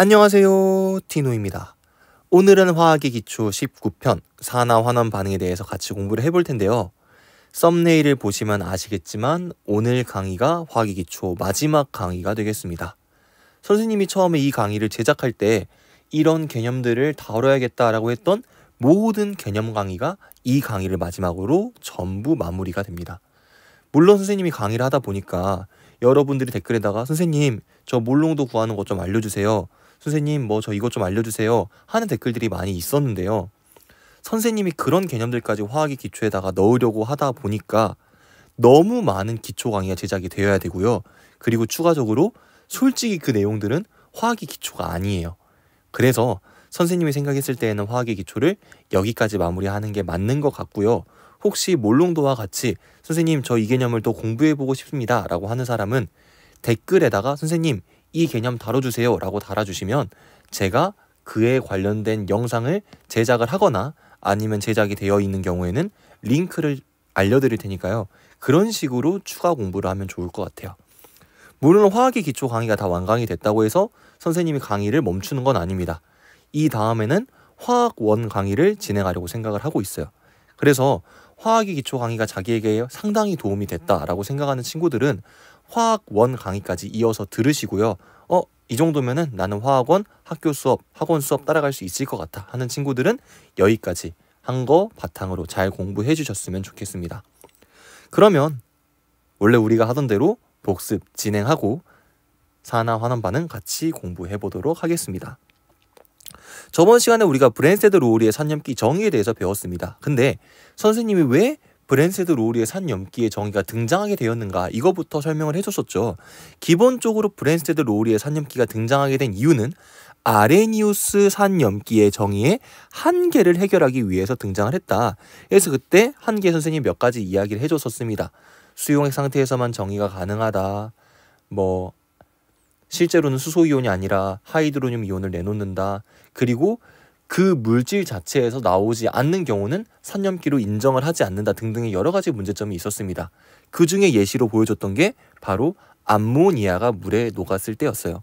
안녕하세요. 티노입니다. 오늘은 화학의 기초 19편 산화 환원 반응에 대해서 같이 공부를 해볼 텐데요. 썸네일을 보시면 아시겠지만 오늘 강의가 화학의 기초 마지막 강의가 되겠습니다. 선생님이 처음에 이 강의를 제작할 때 이런 개념들을 다뤄야겠다라고 했던 모든 개념 강의가 이 강의를 마지막으로 전부 마무리가 됩니다. 물론 선생님이 강의를 하다 보니까 여러분들이 댓글에다가 선생님 저 몰롱도 구하는 것 좀 알려주세요. 선생님 뭐 저 이것 좀 알려주세요 하는 댓글들이 많이 있었는데요. 선생님이 그런 개념들까지 화학의 기초에다가 넣으려고 하다 보니까 너무 많은 기초 강의가 제작이 되어야 되고요. 그리고 추가적으로 솔직히 그 내용들은 화학의 기초가 아니에요. 그래서 선생님이 생각했을 때에는 화학의 기초를 여기까지 마무리하는 게 맞는 것 같고요. 혹시 몰롱도와 같이 선생님 저 이 개념을 더 공부해보고 싶습니다 라고 하는 사람은 댓글에다가 선생님 이 개념 다뤄주세요라고 달아주시면 제가 그에 관련된 영상을 제작을 하거나 아니면 제작이 되어 있는 경우에는 링크를 알려드릴 테니까요. 그런 식으로 추가 공부를 하면 좋을 것 같아요. 물론 화학의 기초 강의가 다 완강이 됐다고 해서 선생님이 강의를 멈추는 건 아닙니다. 이 다음에는 화학 원 강의를 진행하려고 생각을 하고 있어요. 그래서 화학의 기초 강의가 자기에게 상당히 도움이 됐다라고 생각하는 친구들은 화학 원 강의까지 이어서 들으시고요. 어, 이 정도면은 나는 화학원 학교 수업, 학원 수업 따라갈 수 있을 것 같아 하는 친구들은 여기까지 한 거 바탕으로 잘 공부해 주셨으면 좋겠습니다. 그러면 원래 우리가 하던 대로 복습 진행하고 산화 환원 반응 같이 공부해 보도록 하겠습니다. 저번 시간에 우리가 브랜세드 로우리의 산염기 정의에 대해서 배웠습니다. 근데 선생님이 왜 브랜세드 로리의 산염기에 정의가 등장하게 되었는가 이거부터 설명을 해줬었죠. 기본적으로 브랜세드 로리의 산 염기가 등장하게 된 이유는 아레니우스 산 염기의 정의의 한계를 해결하기 위해서 등장을 했다. 그래서 그때 한계 선생님이 몇 가지 이야기를 해줬었습니다. 수용액 상태에서만 정의가 가능하다. 뭐 실제로는 수소 이온이 아니라 하이드로늄 이온을 내놓는다. 그리고 그 물질 자체에서 나오지 않는 경우는 산염기로 인정을 하지 않는다 등등의 여러 가지 문제점이 있었습니다. 그 중에 예시로 보여줬던 게 바로 암모니아가 물에 녹았을 때였어요.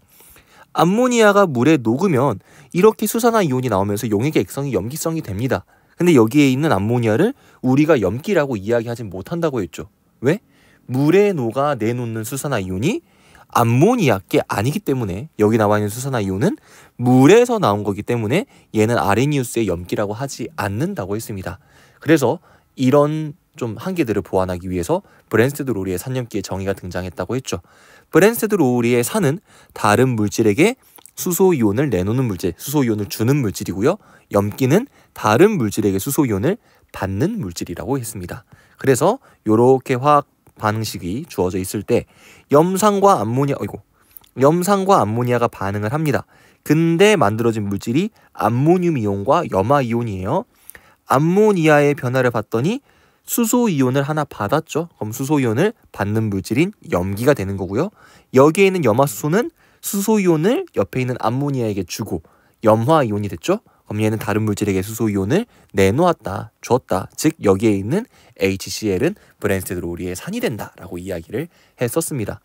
암모니아가 물에 녹으면 이렇게 수산화 이온이 나오면서 용액의 액성이 염기성이 됩니다. 근데 여기에 있는 암모니아를 우리가 염기라고 이야기하지 못한다고 했죠. 왜? 물에 녹아 내놓는 수산화 이온이 암모니아계 아니기 때문에 여기 나와 있는 수산화이온은 물에서 나온 거기 때문에 얘는 아레니우스의 염기라고 하지 않는다고 했습니다. 그래서 이런 좀 한계들을 보완하기 위해서 브랜스드 로리의 산염기의 정의가 등장했다고 했죠. 브랜스드 로리의 산은 다른 물질에게 수소이온을 내놓는 물질, 수소이온을 주는 물질이고요. 염기는 다른 물질에게 수소이온을 받는 물질이라고 했습니다. 그래서 이렇게 화학 반응식이 주어져 있을 때 염산과 암모니아 이고 염산과 암모니아가 반응을 합니다. 근데 만들어진 물질이 암모늄 이온과 염화 이온이에요. 암모니아의 변화를 봤더니 수소 이온을 하나 받았죠. 그럼 수소 이온을 받는 물질인 염기가 되는 거고요. 여기에 있는 염화수소는 수소 이온을 옆에 있는 암모니아에게 주고 염화 이온이 됐죠. 그럼 얘는 다른 물질에게 수소 이온을 내놓았다, 줬다. 즉 여기에 있는 HCl은 브랜스드로리의 산이 된다라고 이야기를 했었습니다.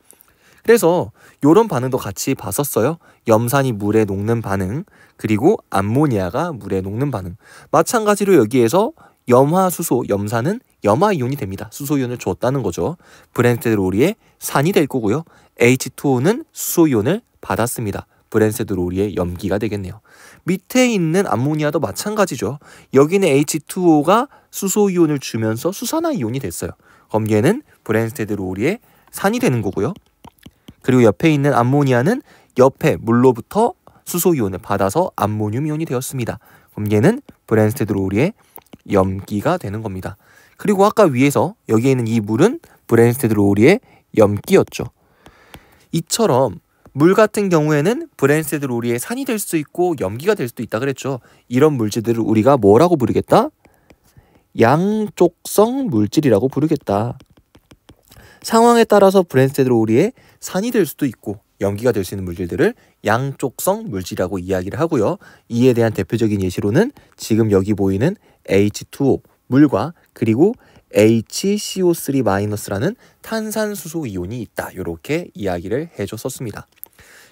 그래서 이런 반응도 같이 봤었어요. 염산이 물에 녹는 반응, 그리고 암모니아가 물에 녹는 반응. 마찬가지로 여기에서 염화수소, 염산은 염화이온이 됩니다. 수소이온을 줬다는 거죠. 브랜스드로리의 산이 될 거고요. H2O는 수소이온을 받았습니다. 브랜세드 로리의 염기가 되겠네요. 밑에 있는 암모니아도 마찬가지죠. 여기는 H2O가 수소 이온을 주면서 수산화 이온이 됐어요. 그럼 얘는 브랜세드 로리의 산이 되는 거고요. 그리고 옆에 있는 암모니아는 옆에 물로부터 수소 이온을 받아서 암모늄 이온이 되었습니다. 그럼 얘는 브랜스테드 로리의 염기가 되는 겁니다. 그리고 아까 위에서 여기에 있는 이 물은 브랜스테드 로리의 염기였죠. 이처럼 물 같은 경우에는 브랜세드 로리의 산이 될 수 있고 염기가 될 수도 있다 그랬죠. 이런 물질들을 우리가 뭐라고 부르겠다? 양쪽성 물질이라고 부르겠다. 상황에 따라서 브랜세드 로리의 산이 될 수도 있고 염기가 될 수 있는 물질들을 양쪽성 물질이라고 이야기를 하고요. 이에 대한 대표적인 예시로는 지금 여기 보이는 H2O 물과 그리고 HCO3-라는 탄산수소 이온이 있다. 이렇게 이야기를 해줬었습니다.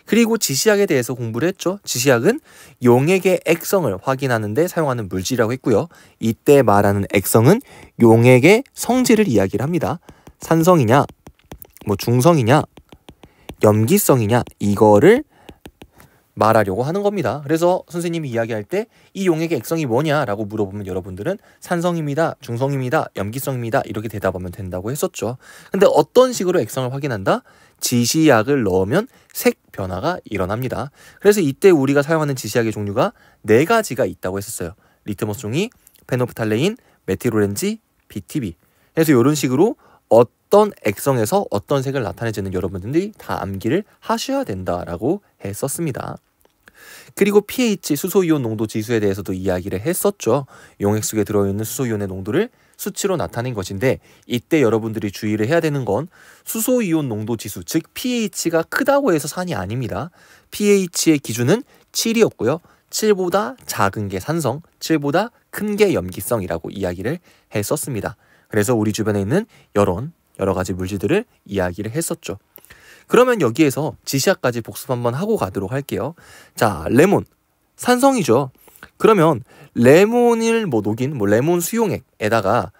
그리고 지시약에 대해서 공부를 했죠. 지시약은 용액의 액성을 확인하는 데 사용하는 물질이라고 했고요. 이때 말하는 액성은 용액의 성질을 이야기를 합니다. 산성이냐, 뭐 중성이냐, 염기성이냐 이거를 말하려고 하는 겁니다. 그래서 선생님이 이야기할 때 이 용액의 액성이 뭐냐라고 물어보면 여러분들은 산성입니다, 중성입니다, 염기성입니다 이렇게 대답하면 된다고 했었죠. 근데 어떤 식으로 액성을 확인한다? 지시약을 넣으면 색 변화가 일어납니다. 그래서 이때 우리가 사용하는 지시약의 종류가 네 가지가 있다고 했었어요. 리트머스 종이, 페노프탈레인, 메틸로렌지 BTB. 그래서 이런 식으로 어떤 액성에서 어떤 색을 나타내지는 여러분들이 다 암기를 하셔야 된다라고 했었습니다. 그리고 pH 수소이온 농도 지수에 대해서도 이야기를 했었죠. 용액 속에 들어있는 수소이온의 농도를 수치로 나타낸 것인데 이때 여러분들이 주의를 해야 되는 건 수소이온 농도 지수 즉 pH가 크다고 해서 산이 아닙니다. pH의 기준은 7이었고요. 7보다 작은 게 산성, 7보다 큰 게 염기성이라고 이야기를 했었습니다. 그래서 우리 주변에 있는 여론, 여러 가지 물질들을 이야기를 했었죠. 그러면 여기에서 지시학까지 복습 한번 하고 가도록 할게요. 자, 레몬. 산성이죠. 그러면 레몬을 뭐 녹인 뭐 레몬 수용액에다가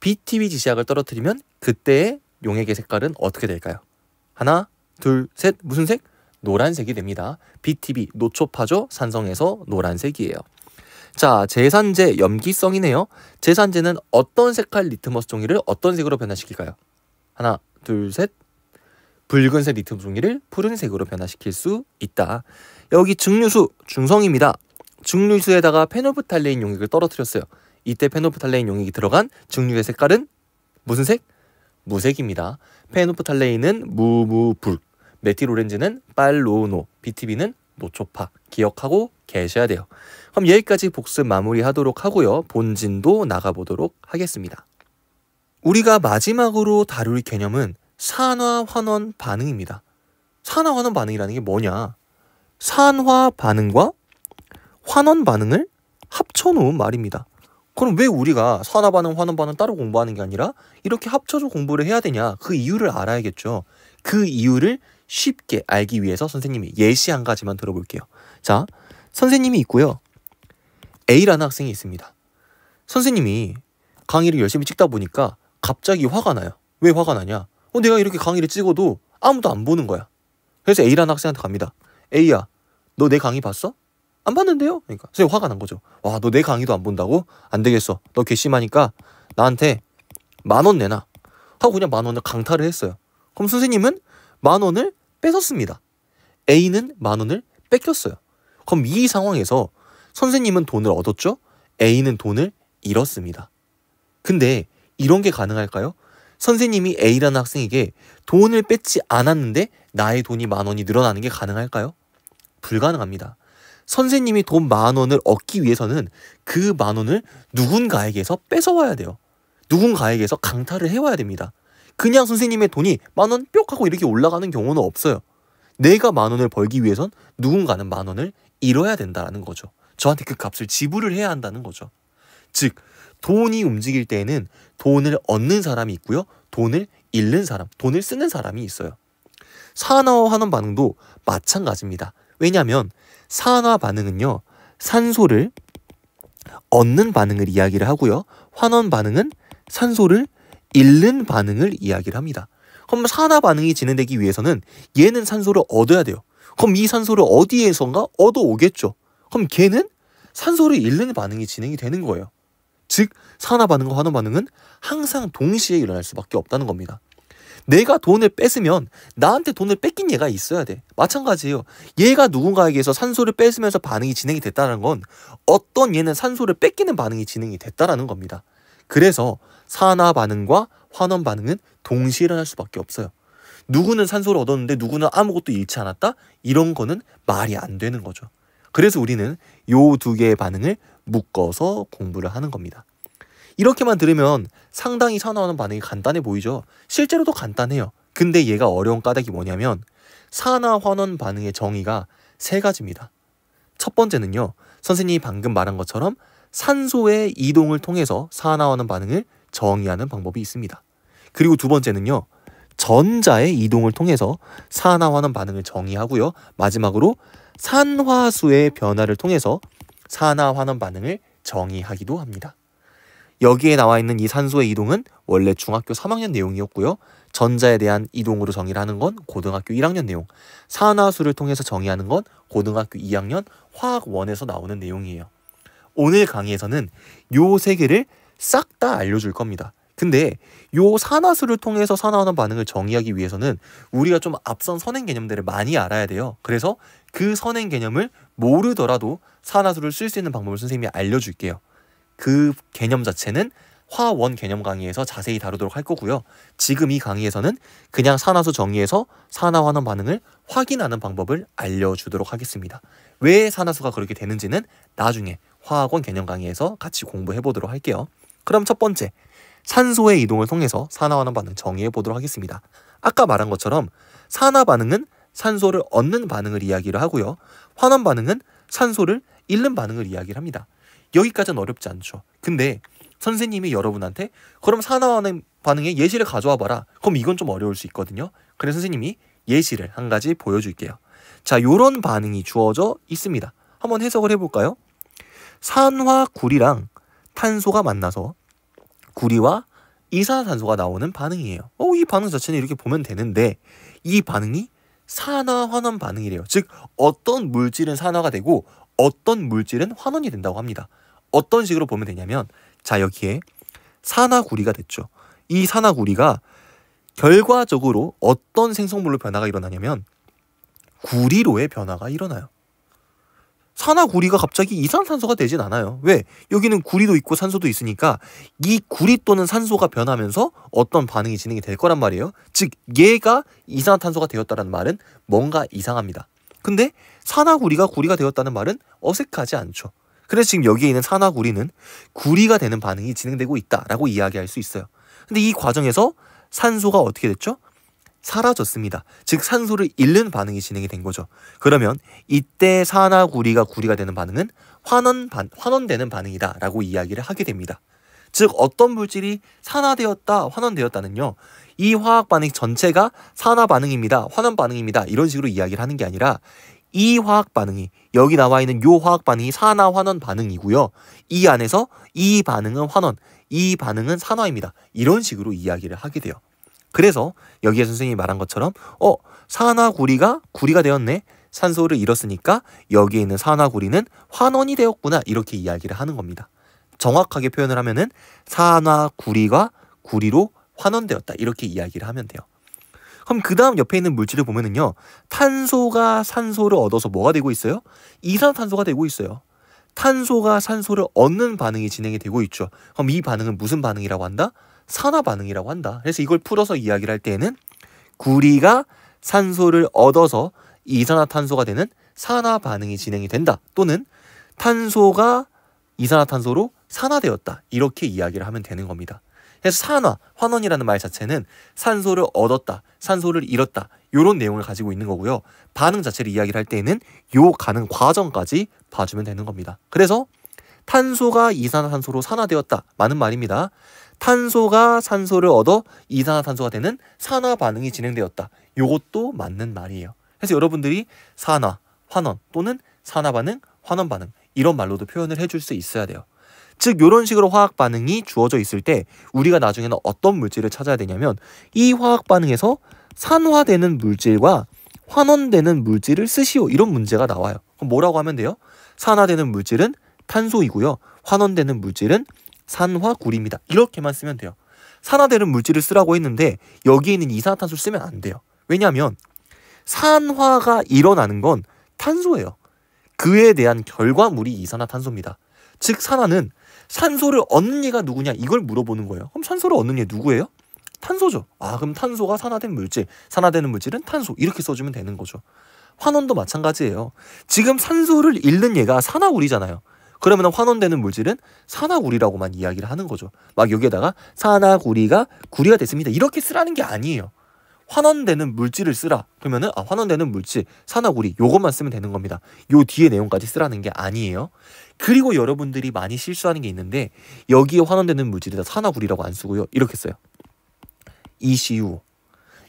BTB 지시약을 떨어뜨리면 그때의 용액의 색깔은 어떻게 될까요? 하나, 둘, 셋 무슨 색? 노란색이 됩니다. BTB 노초파죠 산성에서 노란색이에요. 자, 재산제 염기성이네요. 재산제는 어떤 색깔 리트머스 종이를 어떤 색으로 변화시킬까요? 하나, 둘, 셋. 붉은색 리트머스 종이를 푸른색으로 변화시킬 수 있다. 여기 증류수 중성입니다. 증류수에다가 페노프탈레인 용액을 떨어뜨렸어요. 이때 페노프탈레인 용액이 들어간 증류의 색깔은 무슨 색? 무색입니다. 페노프탈레인은 무무불, 메틸 오렌지는 빨로노, 비티비는 노초파. 기억하고 계셔야 돼요. 그럼 여기까지 복습 마무리하도록 하고요. 본진도 나가보도록 하겠습니다. 우리가 마지막으로 다룰 개념은 산화환원 반응입니다. 산화환원 반응이라는 게 뭐냐? 산화 반응과 환원 반응을 합쳐놓은 말입니다. 그럼 왜 우리가 산화 반응, 환원 반응 따로 공부하는 게 아니라 이렇게 합쳐서 공부를 해야 되냐? 그 이유를 알아야겠죠. 그 이유를 쉽게 알기 위해서 선생님이 예시 한 가지만 들어볼게요. 자, 선생님이 있고요. A라는 학생이 있습니다. 선생님이 강의를 열심히 찍다 보니까 갑자기 화가 나요. 왜 화가 나냐? 어, 내가 이렇게 강의를 찍어도 아무도 안 보는 거야. 그래서 A라는 학생한테 갑니다. A야, 너 내 강의 봤어? 안 봤는데요? 그러니까 선생님 화가 난 거죠. 와 너 내 강의도 안 본다고? 안 되겠어. 너 괘씸하니까 나한테 만 원 내놔. 하고 그냥 만 원을 강탈을 했어요. 그럼 선생님은 만 원을 뺏었습니다. A는 만 원을 뺏겼어요. 그럼 이 상황에서 선생님은 돈을 얻었죠? A는 돈을 잃었습니다. 근데 이런 게 가능할까요? 선생님이 A라는 학생에게 돈을 뺏지 않았는데 나의 돈이 만 원이 늘어나는 게 가능할까요? 불가능합니다. 선생님이 돈 만 원을 얻기 위해서는 그 만 원을 누군가에게서 뺏어와야 돼요. 누군가에게서 강탈을 해와야 됩니다. 그냥 선생님의 돈이 만원뿅 하고 이렇게 올라가는 경우는 없어요. 내가 만 원을 벌기 위해선 누군가는 만 원을 잃어야 된다는 거죠. 저한테 그 값을 지불을 해야 한다는 거죠. 즉, 돈이 움직일 때에는 돈을 얻는 사람이 있고요. 돈을 잃는 사람, 돈을 쓰는 사람이 있어요. 사나워하는 반응도 마찬가지입니다. 왜냐하면 산화 반응은요. 산소를 얻는 반응을 이야기를 하고요. 환원 반응은 산소를 잃는 반응을 이야기를 합니다. 그럼 산화 반응이 진행되기 위해서는 얘는 산소를 얻어야 돼요. 그럼 이 산소를 어디에선가 얻어오겠죠. 그럼 걔는 산소를 잃는 반응이 진행이 되는 거예요. 즉 산화 반응과 환원 반응은 항상 동시에 일어날 수밖에 없다는 겁니다. 내가 돈을 뺏으면 나한테 돈을 뺏긴 얘가 있어야 돼. 마찬가지예요. 얘가 누군가에게서 산소를 뺏으면서 반응이 진행이 됐다는 건 어떤 얘는 산소를 뺏기는 반응이 진행이 됐다라는 겁니다. 그래서 산화 반응과 환원 반응은 동시에 일어날 수밖에 없어요. 누구는 산소를 얻었는데 누구는 아무것도 잃지 않았다? 이런 거는 말이 안 되는 거죠. 그래서 우리는 요 두 개의 반응을 묶어서 공부를 하는 겁니다. 이렇게만 들으면 상당히 산화하는 반응이 간단해 보이죠. 실제로도 간단해요. 근데 얘가 어려운 까닭이 뭐냐면 산화환원 반응의 정의가 세 가지입니다. 첫 번째는요. 선생님이 방금 말한 것처럼 산소의 이동을 통해서 산화하는 반응을 정의하는 방법이 있습니다. 그리고 두 번째는요. 전자의 이동을 통해서 산화하는 반응을 정의하고요. 마지막으로 산화수의 변화를 통해서 산화환원 반응을 정의하기도 합니다. 여기에 나와 있는 이 산소의 이동은 원래 중학교 3학년 내용이었고요. 전자에 대한 이동으로 정의를 하는 건 고등학교 1학년 내용, 산화수를 통해서 정의하는 건 고등학교 2학년 화학원에서 나오는 내용이에요. 오늘 강의에서는 요 세 개를 싹 다 알려줄 겁니다. 근데 요 산화수를 통해서 산화하는 반응을 정의하기 위해서는 우리가 좀 앞선 선행 개념들을 많이 알아야 돼요. 그래서 그 선행 개념을 모르더라도 산화수를 쓸 수 있는 방법을 선생님이 알려줄게요. 그 개념 자체는 화원 개념 강의에서 자세히 다루도록 할 거고요. 지금 이 강의에서는 그냥 산화수 정의에서 산화환원 반응을 확인하는 방법을 알려주도록 하겠습니다. 왜 산화수가 그렇게 되는지는 나중에 화학원 개념 강의에서 같이 공부해 보도록 할게요. 그럼 첫 번째, 산소의 이동을 통해서 산화환원 반응 정의해 보도록 하겠습니다. 아까 말한 것처럼 산화 반응은 산소를 얻는 반응을 이야기를 하고요. 환원 반응은 산소를 잃는 반응을 이야기를 합니다. 여기까지는 어렵지 않죠. 근데 선생님이 여러분한테 그럼 산화하 반응의 예시를 가져와 봐라. 그럼 이건 좀 어려울 수 있거든요. 그래서 선생님이 예시를 한 가지 보여줄게요. 자, 요런 반응이 주어져 있습니다. 한번 해석을 해볼까요? 산화구리랑 탄소가 만나서 구리와 이산화탄소가 나오는 반응이에요. 어, 이 반응 자체는 이렇게 보면 되는데 이 반응이 산화환원 반응이래요. 즉 어떤 물질은 산화가 되고 어떤 물질은 환원이 된다고 합니다. 어떤 식으로 보면 되냐면 자 여기에 산화구리가 됐죠. 이 산화구리가 결과적으로 어떤 생성물로 변화가 일어나냐면 구리로의 변화가 일어나요. 산화구리가 갑자기 이산산소가 되진 않아요. 왜? 여기는 구리도 있고 산소도 있으니까 이 구리 또는 산소가 변하면서 어떤 반응이 진행이 될 거란 말이에요. 즉 얘가 이산화탄소가 되었다는 말은 뭔가 이상합니다. 근데 산화구리가 구리가 되었다는 말은 어색하지 않죠. 그래서 지금 여기에 있는 산화구리는 구리가 되는 반응이 진행되고 있다라고 이야기할 수 있어요. 근데 이 과정에서 산소가 어떻게 됐죠? 사라졌습니다. 즉 산소를 잃는 반응이 진행이 된 거죠. 그러면 이때 산화구리가 구리가 되는 반응은 환원 반, 환원되는 반응이다라고 이야기를 하게 됩니다. 즉 어떤 물질이 산화되었다, 환원되었다는요. 이 화학 반응 전체가 산화 반응입니다. 환원 반응입니다. 이런 식으로 이야기를 하는 게 아니라 이 화학 반응이 여기 나와 있는 요 화학 반응이 산화 환원 반응이고요. 이 안에서 이 반응은 환원, 이 반응은 산화입니다. 이런 식으로 이야기를 하게 돼요. 그래서 여기에 선생님이 말한 것처럼 어 산화 구리가 구리가 되었네. 산소를 잃었으니까 여기에 있는 산화 구리는 환원이 되었구나. 이렇게 이야기를 하는 겁니다. 정확하게 표현을 하면은 산화 구리가 구리로 환원되었다. 이렇게 이야기를 하면 돼요. 그럼 그 다음 옆에 있는 물질을 보면은요. 탄소가 산소를 얻어서 뭐가 되고 있어요? 이산탄소가 되고 있어요. 탄소가 산소를 얻는 반응이 진행이 되고 있죠. 그럼 이 반응은 무슨 반응이라고 한다? 산화 반응이라고 한다. 그래서 이걸 풀어서 이야기를 할 때에는 구리가 산소를 얻어서 이산화탄소가 되는 산화 반응이 진행이 된다. 또는 탄소가 이산화탄소로 산화되었다. 이렇게 이야기를 하면 되는 겁니다. 그래서 산화, 환원이라는 말 자체는 산소를 얻었다, 산소를 잃었다 이런 내용을 가지고 있는 거고요. 반응 자체를 이야기를 할 때에는 요가능 과정까지 봐주면 되는 겁니다. 그래서 탄소가 이산화탄소로 산화되었다 많은 말입니다. 탄소가 산소를 얻어 이산화탄소가 되는 산화 반응이 진행되었다. 요것도 맞는 말이에요. 그래서 여러분들이 산화, 환원 또는 산화 반응, 환원 반응 이런 말로도 표현을 해줄 수 있어야 돼요. 즉 이런 식으로 화학 반응이 주어져 있을 때 우리가 나중에는 어떤 물질을 찾아야 되냐면 이 화학 반응에서 산화되는 물질과 환원되는 물질을 쓰시오 이런 문제가 나와요. 그럼 뭐라고 하면 돼요? 산화되는 물질은 탄소이고요. 환원되는 물질은 산화구리입니다. 이렇게만 쓰면 돼요. 산화되는 물질을 쓰라고 했는데 여기에 있는 이산화탄소를 쓰면 안 돼요. 왜냐하면 산화가 일어나는 건 탄소예요. 그에 대한 결과물이 이산화탄소입니다. 즉 산화는 산소를 얻는 얘가 누구냐 이걸 물어보는 거예요. 그럼 산소를 얻는 얘 누구예요? 탄소죠. 아 그럼 탄소가 산화된 물질, 산화되는 물질은 탄소 이렇게 써주면 되는 거죠. 환원도 마찬가지예요. 지금 산소를 잃는 얘가 산화구리잖아요. 그러면 환원되는 물질은 산화구리라고만 이야기를 하는 거죠. 막 여기에다가 산화구리가 구리가 됐습니다. 이렇게 쓰라는 게 아니에요. 환원되는 물질을 쓰라. 그러면은 아, 환원되는 물질, 산화구리 요것만 쓰면 되는 겁니다. 요 뒤에 내용까지 쓰라는 게 아니에요. 그리고 여러분들이 많이 실수하는 게 있는데 여기에 환원되는 물질에다 산화구리라고 안 쓰고요. 이렇게 써요. ECU.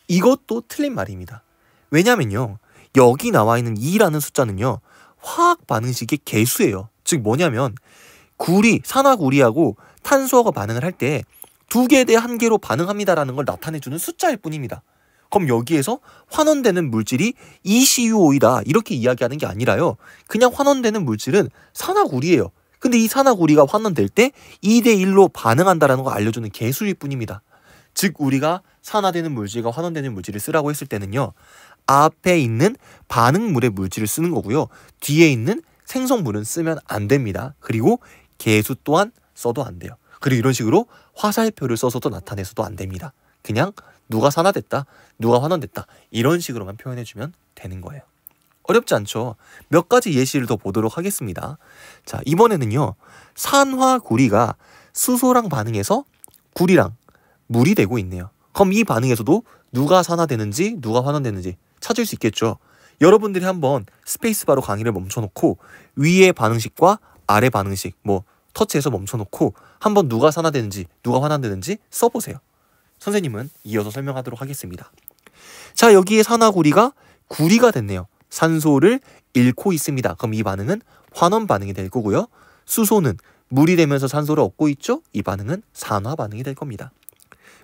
이것도 틀린 말입니다. 왜냐면요. 여기 나와 있는 2라는 숫자는요. 화학 반응식의 개수예요. 즉 뭐냐면 구리, 산화구리하고 탄소하고 반응을 할 때 두개에대한 개로 반응합니다라는 걸 나타내주는 숫자일 뿐입니다. 그럼 여기에서 환원되는 물질이 ECUO이다 이렇게 이야기하는 게 아니라요. 그냥 환원되는 물질은 산화구리예요. 근데 이 산화구리가 환원될 때 2대1로 반응한다는걸 알려주는 개수일 뿐입니다. 즉 우리가 산화되는 물질과 환원되는 물질을 쓰라고 했을 때는요. 앞에 있는 반응물의 물질을 쓰는 거고요. 뒤에 있는 생성물은 쓰면 안 됩니다. 그리고 개수 또한 써도 안 돼요. 그리고 이런 식으로 화살표를 써서도 나타내서도 안 됩니다. 그냥 누가 산화됐다, 누가 환원됐다 이런 식으로만 표현해주면 되는 거예요. 어렵지 않죠? 몇 가지 예시를 더 보도록 하겠습니다. 자, 이번에는요. 산화구리가 수소랑 반응해서 구리랑 물이 되고 있네요. 그럼 이 반응에서도 누가 산화되는지 누가 환원되는지 찾을 수 있겠죠. 여러분들이 한번 스페이스바로 강의를 멈춰놓고 위의 반응식과 아래 반응식 뭐 터치해서 멈춰놓고 한번 누가 산화되는지 누가 환원되는지 써보세요. 선생님은 이어서 설명하도록 하겠습니다. 자, 여기에 산화구리가 구리가 됐네요. 산소를 잃고 있습니다. 그럼 이 반응은 환원 반응이 될 거고요. 수소는 물이 되면서 산소를 얻고 있죠? 이 반응은 산화 반응이 될 겁니다.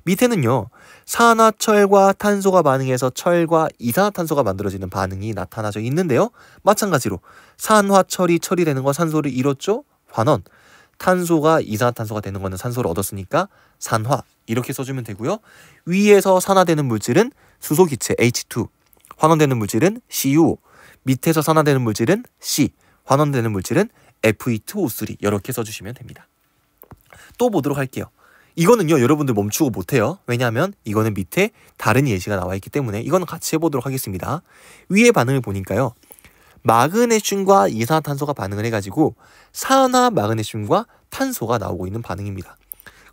밑에는요. 산화철과 탄소가 반응해서 철과 이산화탄소가 만들어지는 반응이 나타나져 있는데요. 마찬가지로 산화철이 처리되는 거 산소를 잃었죠? 환원. 탄소가 이산화탄소가 되는 거는 산소를 얻었으니까 산화 이렇게 써주면 되고요. 위에서 산화되는 물질은 수소기체 H2, 환원되는 물질은 CuO, 밑에서 산화되는 물질은 C, 환원되는 물질은 Fe2O3 이렇게 써주시면 됩니다. 또 보도록 할게요. 이거는요 여러분들 멈추고 못해요 왜냐하면 이거는 밑에 다른 예시가 나와 있기 때문에 이건 같이 해보도록 하겠습니다 위에 반응을 보니까요 마그네슘과 이산화탄소가 반응을 해가지고 산화 마그네슘과 탄소가 나오고 있는 반응입니다.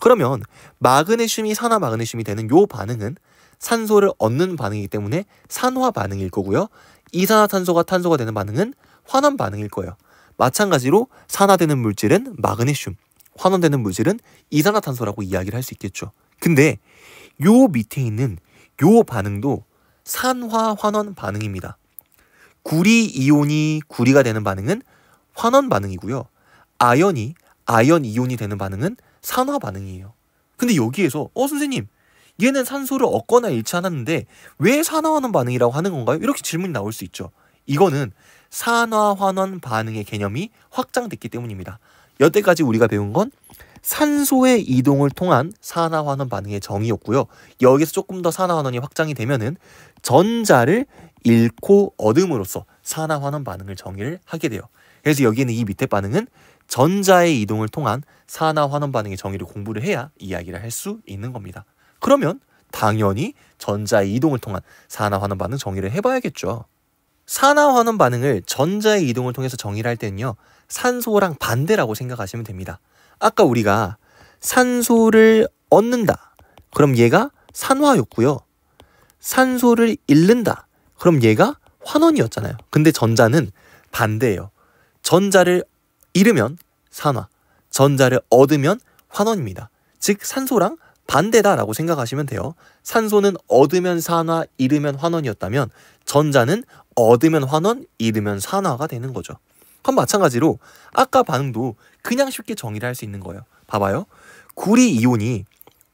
그러면 마그네슘이 산화 마그네슘이 되는 요 반응은 산소를 얻는 반응이기 때문에 산화 반응일 거고요. 이산화탄소가 탄소가 되는 반응은 환원 반응일 거예요. 마찬가지로 산화되는 물질은 마그네슘, 환원되는 물질은 이산화탄소라고 이야기를 할 수 있겠죠. 근데 요 밑에 있는 요 반응도 산화환원 반응입니다. 구리 이온이 구리가 되는 반응은 환원 반응이고요. 아연이 아연 이온이 되는 반응은 산화 반응이에요. 근데 여기에서 어 선생님 얘는 산소를 얻거나 잃지 않았는데 왜 산화환원 반응이라고 하는 건가요? 이렇게 질문이 나올 수 있죠. 이거는 산화환원 반응의 개념이 확장됐기 때문입니다. 여태까지 우리가 배운 건 산소의 이동을 통한 산화환원 반응의 정의였고요. 여기서 조금 더 산화환원이 확장이 되면은 전자를 잃고 얻음으로써 산화환원 반응을 정의를 하게 돼요. 그래서 여기에는 이 밑에 반응은 전자의 이동을 통한 산화환원 반응의 정의를 공부를 해야 이야기를 할 수 있는 겁니다. 그러면 당연히 전자의 이동을 통한 산화환원 반응 정의를 해봐야겠죠. 산화환원 반응을 전자의 이동을 통해서 정의를 할 때는요. 산소랑 반대라고 생각하시면 됩니다. 아까 우리가 산소를 얻는다. 그럼 얘가 산화였고요. 산소를 잃는다. 그럼 얘가 환원이었잖아요. 근데 전자는 반대예요. 전자를 잃으면 산화, 전자를 얻으면 환원입니다. 즉 산소랑 반대다라고 생각하시면 돼요. 산소는 얻으면 산화, 잃으면 환원이었다면 전자는 얻으면 환원, 잃으면 산화가 되는 거죠. 그럼 마찬가지로 아까 반응도 그냥 쉽게 정의를 할 수 있는 거예요. 봐봐요. 구리 이온이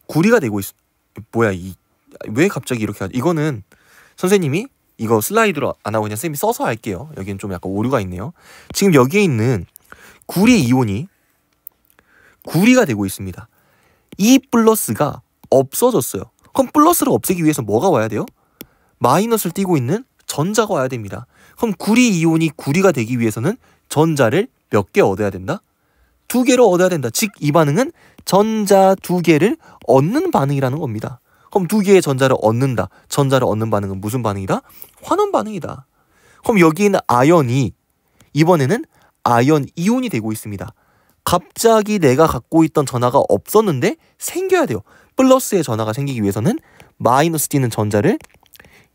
구리가 되고 있... 뭐야 이... 왜 갑자기 이렇게 하죠? 이거는 선생님이 이거 슬라이드로 안 하고 그냥 쌤이 써서 할게요. 여기는 좀 약간 오류가 있네요. 지금 여기에 있는 구리 이온이 구리가 되고 있습니다. 이 플러스가 없어졌어요. 그럼 플러스를 없애기 위해서 뭐가 와야 돼요? 마이너스를 띄고 있는 전자가 와야 됩니다. 그럼 구리 이온이 구리가 되기 위해서는 전자를 몇 개 얻어야 된다? 두개로 얻어야 된다. 즉 이 반응은 전자 두 개를 얻는 반응이라는 겁니다. 그럼 두 개의 전자를 얻는다. 전자를 얻는 반응은 무슨 반응이다? 환원 반응이다. 그럼 여기 있는 아연이 이번에는 아연 이온이 되고 있습니다. 갑자기 내가 갖고 있던 전화가 없었는데 생겨야 돼요. 플러스의 전화가 생기기 위해서는 마이너스 D는 전자를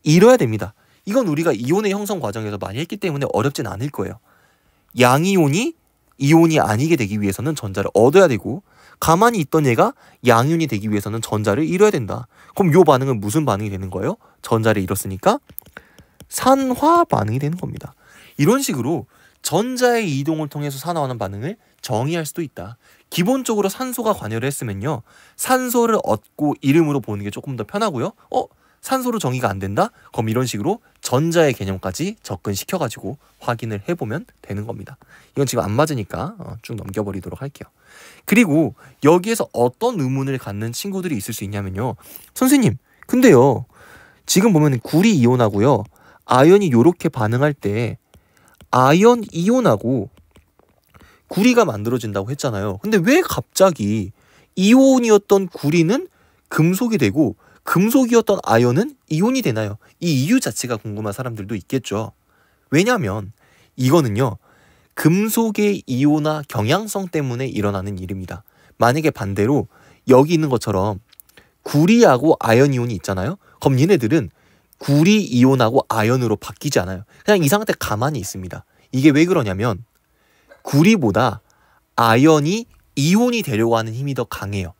잃어야 됩니다. 이건 우리가 이온의 형성 과정에서 많이 했기 때문에 어렵진 않을 거예요. 양이온이 이온이 아니게 되기 위해서는 전자를 얻어야 되고 가만히 있던 얘가 양윤이 되기 위해서는 전자를 잃어야 된다. 그럼 요 반응은 무슨 반응이 되는 거예요? 전자를 잃었으니까 산화 반응이 되는 겁니다. 이런 식으로 전자의 이동을 통해서 산화하는 반응을 정의할 수도 있다. 기본적으로 산소가 관여를 했으면요. 산소를 얻고 이름으로 보는 게 조금 더 편하고요. 어? 산소로 정의가 안 된다? 그럼 이런 식으로 전자의 개념까지 접근시켜가지고 확인을 해보면 되는 겁니다. 이건 지금 안 맞으니까 어, 쭉 넘겨버리도록 할게요. 그리고 여기에서 어떤 의문을 갖는 친구들이 있을 수 있냐면요. 선생님, 근데요. 지금 보면 구리 이온하고요. 아연이 요렇게 반응할 때 아연 이온하고 구리가 만들어진다고 했잖아요. 근데 왜 갑자기 이온이었던 구리는 금속이 되고 금속이었던 아연은 이온이 되나요? 이 이유 자체가 궁금한 사람들도 있겠죠. 왜냐면 이거는요. 금속의 이온화 경향성 때문에 일어나는 일입니다. 만약에 반대로 여기 있는 것처럼 구리하고 아연 이온이 있잖아요. 그럼 얘네들은 구리 이온하고 아연으로 바뀌지 않아요. 그냥 이 상태 가만히 있습니다. 이게 왜 그러냐면 구리보다 아연이 이온이 되려고 하는 힘이 더 강해요.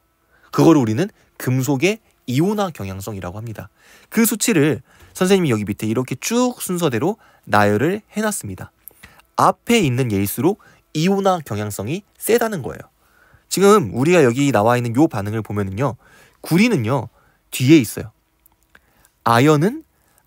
그걸 우리는 금속의 이온화 경향성이라고 합니다. 그 수치를 선생님이 여기 밑에 이렇게 쭉 순서대로 나열을 해놨습니다. 앞에 있는 예일수록 이온화 경향성이 세다는 거예요. 지금 우리가 여기 나와 있는 요 반응을 보면은요. 구리는요. 뒤에 있어요. 아연은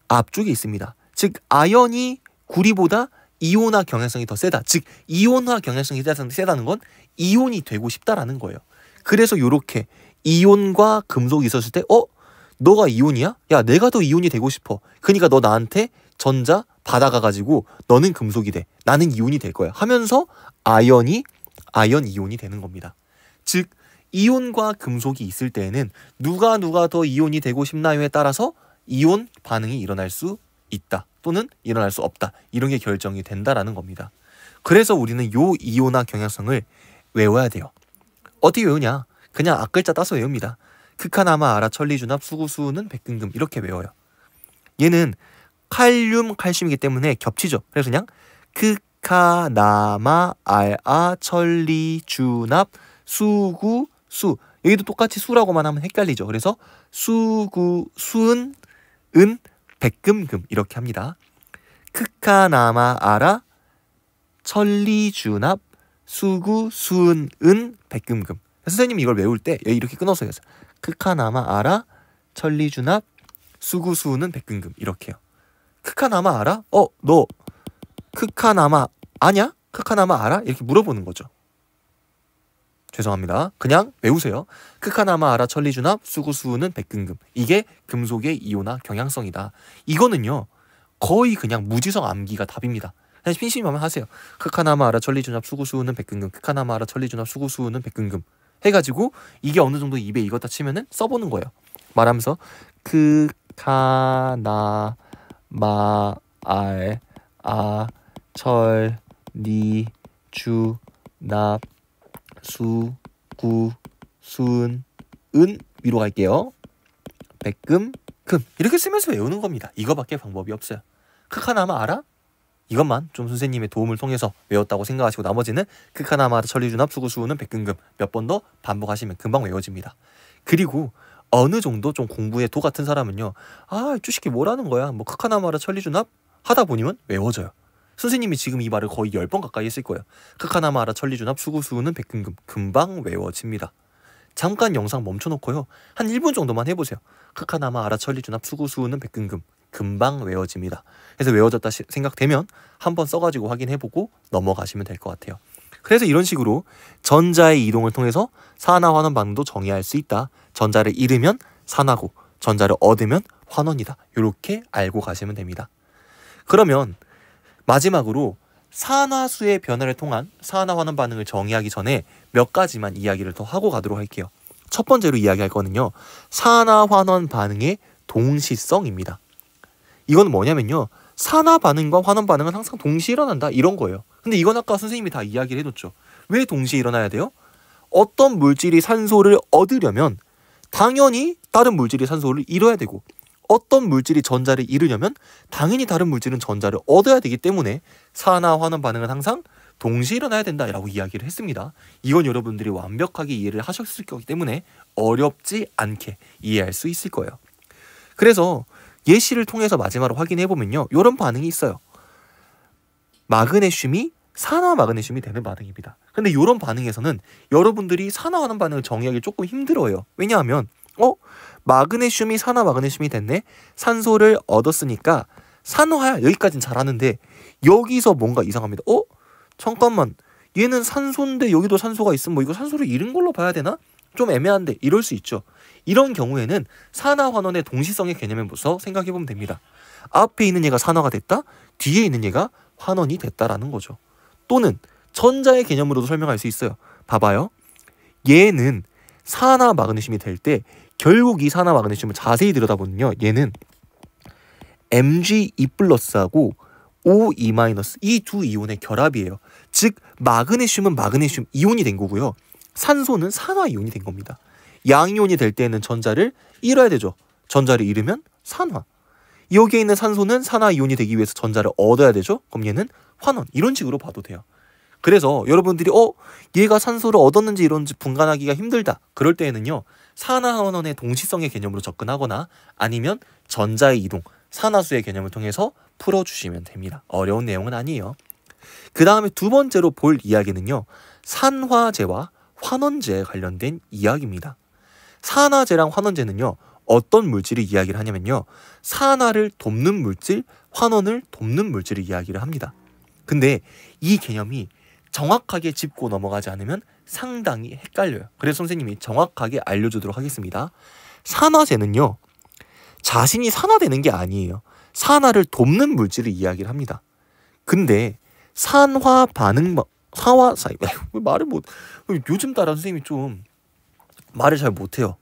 앞쪽에 있습니다. 즉 아연이 구리보다 이온화 경향성이 더 세다. 즉 이온화 경향성이 세다는 건 이온이 되고 싶다라는 거예요. 그래서 요렇게 이온과 금속이 있었을 때 어? 너가 이온이야? 야 내가 더 이온이 되고 싶어. 그러니까 너 나한테 전자 받아가 가지고 너는 금속이 돼 나는 이온이 될 거야 하면서 아연이 아연 이온이 되는 겁니다. 즉 이온과 금속이 있을 때에는 누가 누가 더 이온이 되고 싶나요에 따라서 이온 반응이 일어날 수 있다 또는 일어날 수 없다 이런 게 결정이 된다라는 겁니다. 그래서 우리는 요 이온화 경향성을 외워야 돼요. 어떻게 외우냐? 그냥 앞글자 따서 외웁니다. 극한아마 아라 천리주납 수구수는 백근금 이렇게 외워요. 얘는 칼륨, 칼슘이기 때문에 겹치죠. 그래서 그냥 크카, 나마, 알아, 천리, 주납, 수구, 수 여기도 똑같이 수라고만 하면 헷갈리죠. 그래서 수구, 순은 은, 백금금 이렇게 합니다. 크카, 나마, 알아, 천리, 주납, 수구, 순은 백금금 선생님이 이걸 외울 때 이렇게 끊어서 해서 크카, 나마, 알아, 천리, 주납, 수구, 수은, 백금금 이렇게요. 크카나마 알아? 어, 너 크카나마 아냐? 크카나마 알아? 이렇게 물어보는 거죠. 죄송합니다. 그냥 외우세요. 크카나마 알아 천리주나 수구수는 백근금 이게 금속의 이온화 경향성이다. 이거는요. 거의 그냥 무지성 암기가 답입니다. 그냥 심심하면 하세요. 크카나마 알아 천리주납 수구수는 백근금 크카나마 알아 천리주납 수구수는 백근금 해가지고 이게 어느 정도 입에 익었다 치면은 써보는 거예요. 말하면서 크카나 마알 아철 니주납 수구 순 은 위로 갈게요. 백금 금 이렇게 쓰면서 외우는 겁니다. 이거밖에 방법이 없어요. 크카나마 알아? 이것만 좀 선생님의 도움을 통해서 외웠다고 생각하시고 나머지는 크카나마 철리주납 수구수는 백금금 몇 번 더 반복하시면 금방 외워집니다. 그리고 어느 정도 좀 공부에 도 같은 사람은요. 아, 주식이 뭐라는 거야? 뭐 크카나마라 천리주납 하다 보니면 외워져요. 선생님이 지금 이 말을 거의 열 번 가까이 했을 거예요. 크카나마라 천리주납 수구수는 백금금 금방 외워집니다. 잠깐 영상 멈춰놓고요. 한 1분 정도만 해보세요. 크카나마 라 천리주납 수구수는 백금금 금방 외워집니다. 그래서 외워졌다 시, 생각되면 한번 써가지고 확인해보고 넘어가시면 될 것 같아요. 그래서 이런 식으로 전자의 이동을 통해서 산화환원 반응도 정의할 수 있다. 전자를 잃으면 산하고 전자를 얻으면 환원이다. 이렇게 알고 가시면 됩니다. 그러면 마지막으로 산화수의 변화를 통한 산화환원 반응을 정의하기 전에 몇 가지만 이야기를 더 하고 가도록 할게요. 첫 번째로 이야기할 거는요. 산화환원 반응의 동시성입니다. 이건 뭐냐면요. 산화 반응과 환원 반응은 항상 동시에 일어난다 이런 거예요. 근데 이건 아까 선생님이 다 이야기를 해줬죠. 왜 동시에 일어나야 돼요? 어떤 물질이 산소를 얻으려면 당연히 다른 물질이 산소를 잃어야 되고 어떤 물질이 전자를 잃으려면 당연히 다른 물질은 전자를 얻어야 되기 때문에 산화환원 반응은 항상 동시에 일어나야 된다라고 이야기를 했습니다. 이건 여러분들이 완벽하게 이해를 하셨을 거기 때문에 어렵지 않게 이해할 수 있을 거예요. 그래서 예시를 통해서 마지막으로 확인해 보면요. 이런 반응이 있어요. 마그네슘이 산화 마그네슘이 되는 반응입니다. 근데 이런 반응에서는 여러분들이 산화하는 반응을 정의하기 조금 힘들어요. 왜냐하면 어 마그네슘이 산화 마그네슘이 됐네 산소를 얻었으니까 산화야 여기까진 잘하는데 여기서 뭔가 이상합니다. 어 잠깐만 얘는 산소인데 여기도 산소가 있으면 뭐 이거 산소를 잃은 걸로 봐야 되나? 좀 애매한데 이럴 수 있죠. 이런 경우에는 산화환원의 동시성의 개념에부터 생각해보면 됩니다. 앞에 있는 얘가 산화가 됐다, 뒤에 있는 얘가 환원이 됐다라는 거죠. 또는 전자의 개념으로도 설명할 수 있어요. 봐봐요. 얘는 산화 마그네슘이 될 때 결국 이 산화 마그네슘을 자세히 들여다보면요. 얘는 MgE 플러스하고 OE 마이너스 이 두 이온의 결합이에요. 즉 마그네슘은 마그네슘 이온이 된 거고요. 산소는 산화 이온이 된 겁니다. 양이온이 될 때는 전자를 잃어야 되죠. 전자를 잃으면 산화. 여기에 있는 산소는 산화이온이 되기 위해서 전자를 얻어야 되죠. 그럼 얘는 환원 이런 식으로 봐도 돼요. 그래서 여러분들이 어 얘가 산소를 얻었는지 이런지 분간하기가 힘들다. 그럴 때에는요. 산화환원의 동시성의 개념으로 접근하거나 아니면 전자의 이동, 산화수의 개념을 통해서 풀어주시면 됩니다. 어려운 내용은 아니에요. 그 다음에 두 번째로 볼 이야기는요. 산화제와 환원제에 관련된 이야기입니다. 산화제랑 환원제는요. 어떤 물질을 이야기를 하냐면요. 산화를 돕는 물질, 환원을 돕는 물질을 이야기를 합니다. 근데 이 개념이 정확하게 짚고 넘어가지 않으면 상당히 헷갈려요. 그래서 선생님이 정확하게 알려주도록 하겠습니다. 산화제는요. 자신이 산화되는 게 아니에요. 산화를 돕는 물질을 이야기를 합니다. 근데 산화 반응 산화 말을 못 요즘 따라 선생님이 좀 말을 잘 못해요.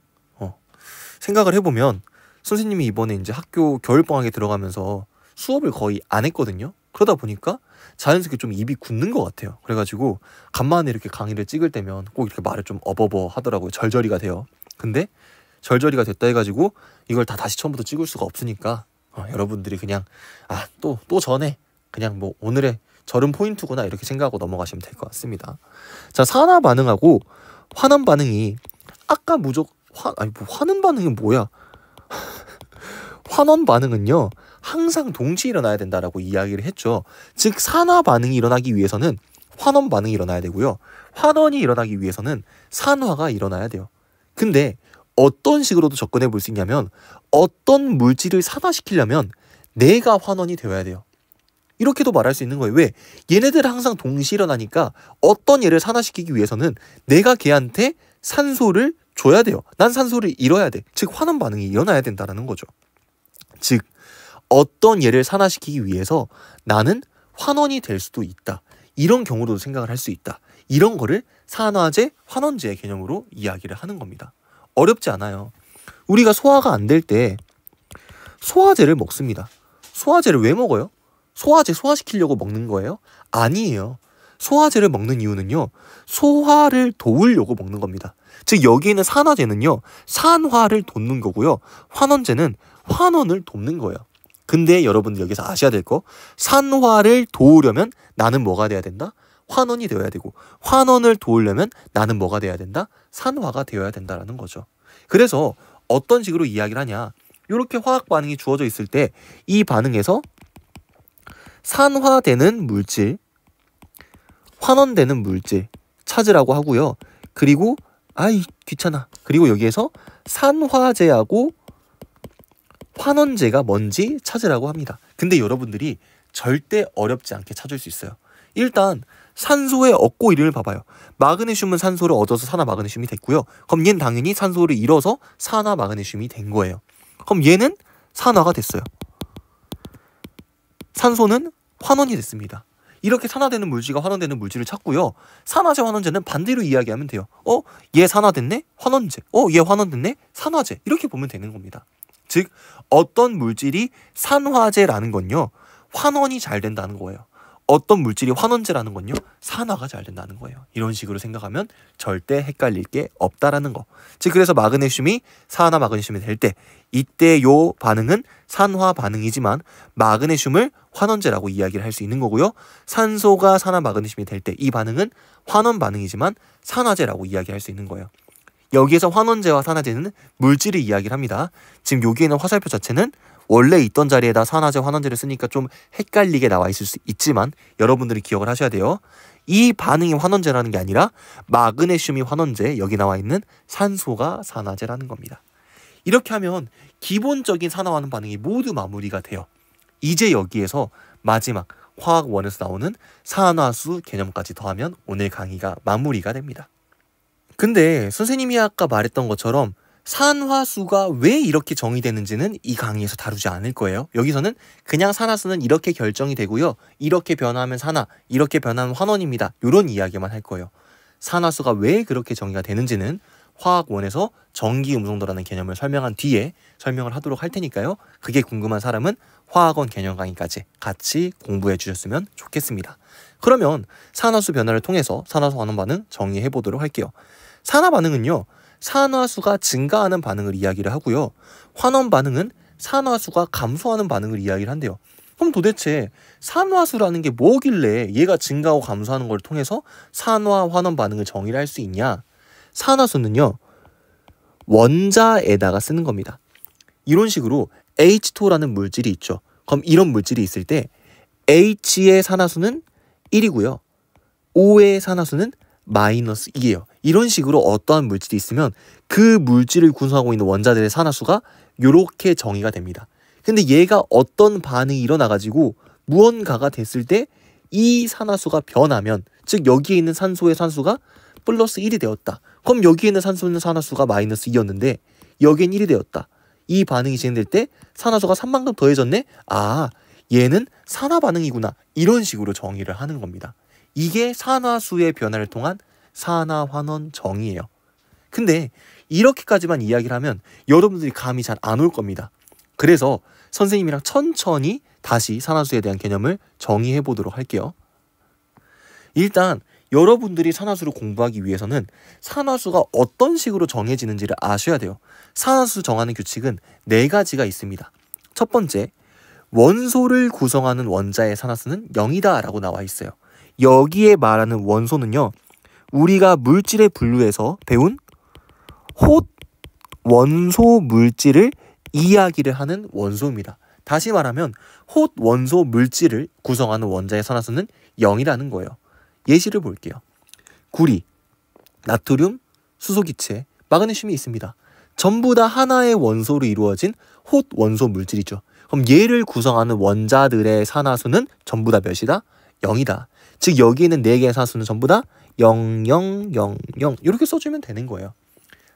생각을 해보면 선생님이 이번에 이제 학교 겨울방학에 들어가면서 수업을 거의 안 했거든요. 그러다 보니까 자연스럽게 좀 입이 굳는 것 같아요. 그래가지고 간만에 이렇게 강의를 찍을 때면 꼭 이렇게 말을 좀 어버버 하더라고요. 절절이가 돼요. 근데 절절이가 됐다 해가지고 이걸 다 다시 처음부터 찍을 수가 없으니까 어, 여러분들이 그냥 아 또또 또 전에 그냥 뭐 오늘의 절은 포인트구나 이렇게 생각하고 넘어가시면 될 것 같습니다. 자 산화 반응하고 환원 반응이 아까 무조 건화 아니 뭐 화는 반응이 뭐야? 환원 반응은요. 항상 동시에 일어나야 된다라고 이야기를 했죠. 즉 산화 반응이 일어나기 위해서는 환원 반응이 일어나야 되고요. 환원이 일어나기 위해서는 산화가 일어나야 돼요. 근데 어떤 식으로도 접근해 볼 수 있냐면 어떤 물질을 산화시키려면 내가 환원이 되어야 돼요. 이렇게도 말할 수 있는 거예요. 왜? 얘네들 항상 동시에 일어나니까 어떤 얘를 산화시키기 위해서는 내가 걔한테 산소를 줘야 돼요. 난 산소를 잃어야 돼. 즉 환원 반응이 일어나야 된다라는 거죠. 즉 어떤 예를 산화시키기 위해서 나는 환원이 될 수도 있다. 이런 경우도 생각을 할 수 있다. 이런 거를 산화제, 환원제의 개념으로 이야기를 하는 겁니다. 어렵지 않아요. 우리가 소화가 안 될 때 소화제를 먹습니다. 소화제를 왜 먹어요? 소화제 소화시키려고 먹는 거예요? 아니에요. 소화제를 먹는 이유는요. 소화를 도우려고 먹는 겁니다. 즉 여기 있는 산화제는요. 산화를 돕는 거고요. 환원제는 환원을 돕는 거예요. 근데 여러분들 여기서 아셔야 될 거 산화를 도우려면 나는 뭐가 돼야 된다? 환원이 되어야 되고 환원을 도우려면 나는 뭐가 돼야 된다? 산화가 되어야 된다라는 거죠. 그래서 어떤 식으로 이야기를 하냐? 이렇게 화학 반응이 주어져 있을 때 이 반응에서 산화되는 물질, 환원되는 물질 찾으라고 하고요. 그리고 아이 귀찮아. 그리고 여기에서 산화제하고 환원제가 뭔지 찾으라고 합니다. 근데 여러분들이 절대 어렵지 않게 찾을 수 있어요. 일단 산소의 얻고 이름을 봐봐요. 마그네슘은 산소를 얻어서 산화 마그네슘이 됐고요. 그럼 얘는 당연히 산소를 잃어서 산화 마그네슘이 된 거예요. 그럼 얘는 산화가 됐어요. 산소는 환원이 됐습니다. 이렇게 산화되는 물질과 환원되는 물질을 찾고요. 산화제 환원제는 반대로 이야기하면 돼요. 어? 얘 산화됐네? 환원제. 어? 얘 환원됐네? 산화제. 이렇게 보면 되는 겁니다. 즉 어떤 물질이 산화제라는 건요. 환원이 잘 된다는 거예요. 어떤 물질이 환원제라는 건요 산화가 잘 된다는 거예요 이런 식으로 생각하면 절대 헷갈릴 게 없다라는 거즉 그래서 마그네슘이 산화 마그네슘이 될 때 이때 요 반응은 산화 반응이지만 마그네슘을 환원제라고 이야기를 할 수 있는 거고요 산소가 산화 마그네슘이 될 때 이 반응은 환원 반응이지만 산화제라고 이야기할 수 있는 거예요 여기에서 환원제와 산화제는 물질을 이야기를 합니다 지금 여기에는 화살표 자체는 원래 있던 자리에다 산화제, 환원제를 쓰니까 좀 헷갈리게 나와 있을 수 있지만 여러분들이 기억을 하셔야 돼요. 이 반응이 환원제라는 게 아니라 마그네슘이 환원제, 여기 나와 있는 산소가 산화제라는 겁니다. 이렇게 하면 기본적인 산화하는 반응이 모두 마무리가 돼요. 이제 여기에서 마지막 화학 원에서 나오는 산화수 개념까지 더하면 오늘 강의가 마무리가 됩니다. 근데 선생님이 아까 말했던 것처럼 산화수가 왜 이렇게 정의되는지는 이 강의에서 다루지 않을 거예요. 여기서는 그냥 산화수는 이렇게 결정이 되고요. 이렇게 변하면 산화, 이렇게 변하면 환원입니다. 이런 이야기만 할 거예요. 산화수가 왜 그렇게 정의가 되는지는 화학원에서 전기음성도라는 개념을 설명한 뒤에 설명을 하도록 할 테니까요. 그게 궁금한 사람은 화학원 개념 강의까지 같이 공부해 주셨으면 좋겠습니다. 그러면 산화수 변화를 통해서 산화수 환원 반응 정의해 보도록 할게요. 산화 반응은요. 산화수가 증가하는 반응을 이야기를 하고요. 환원 반응은 산화수가 감소하는 반응을 이야기를 한대요. 그럼 도대체 산화수라는 게 뭐길래 얘가 증가하고 감소하는 걸 통해서 산화 환원 반응을 정의를 할 수 있냐? 산화수는요. 원자에다가 쓰는 겁니다. 이런 식으로 H2라는 물질이 있죠. 그럼 이런 물질이 있을 때 H의 산화수는 1이고요. O의 산화수는 마이너스 2예요. 이런 식으로 어떠한 물질이 있으면 그 물질을 구성하고 있는 원자들의 산화수가 이렇게 정의가 됩니다. 근데 얘가 어떤 반응이 일어나가지고 무언가가 됐을 때 이 산화수가 변하면 즉 여기에 있는 산소의 산수가 플러스 1이 되었다. 그럼 여기에 있는 산소는 산화수가 마이너스 2였는데 여기엔 1이 되었다. 이 반응이 진행될 때 산화수가 3만큼 더해졌네? 아 얘는 산화 반응이구나. 이런 식으로 정의를 하는 겁니다. 이게 산화수의 변화를 통한 산화환원 정의예요. 근데 이렇게까지만 이야기를 하면 여러분들이 감이 잘 안 올 겁니다. 그래서 선생님이랑 천천히 다시 산화수에 대한 개념을 정의해 보도록 할게요. 일단 여러분들이 산화수를 공부하기 위해서는 산화수가 어떤 식으로 정해지는지를 아셔야 돼요. 산화수 정하는 규칙은 네 가지가 있습니다. 첫 번째, 원소를 구성하는 원자의 산화수는 0이다 라고 나와 있어요. 여기에 말하는 원소는요. 우리가 물질의 분류에서 배운 홑 원소 물질을 이야기를 하는 원소입니다. 다시 말하면 홑 원소 물질을 구성하는 원자의 산화수는 0이라는 거예요. 예시를 볼게요. 구리, 나트륨, 수소기체, 마그네슘이 있습니다. 전부 다 하나의 원소로 이루어진 홑 원소 물질이죠. 그럼 얘를 구성하는 원자들의 산화수는 전부 다 몇이다? 0이다. 즉 여기 있는 네 개의 사수는 전부 다0000 이렇게 써주면 되는 거예요.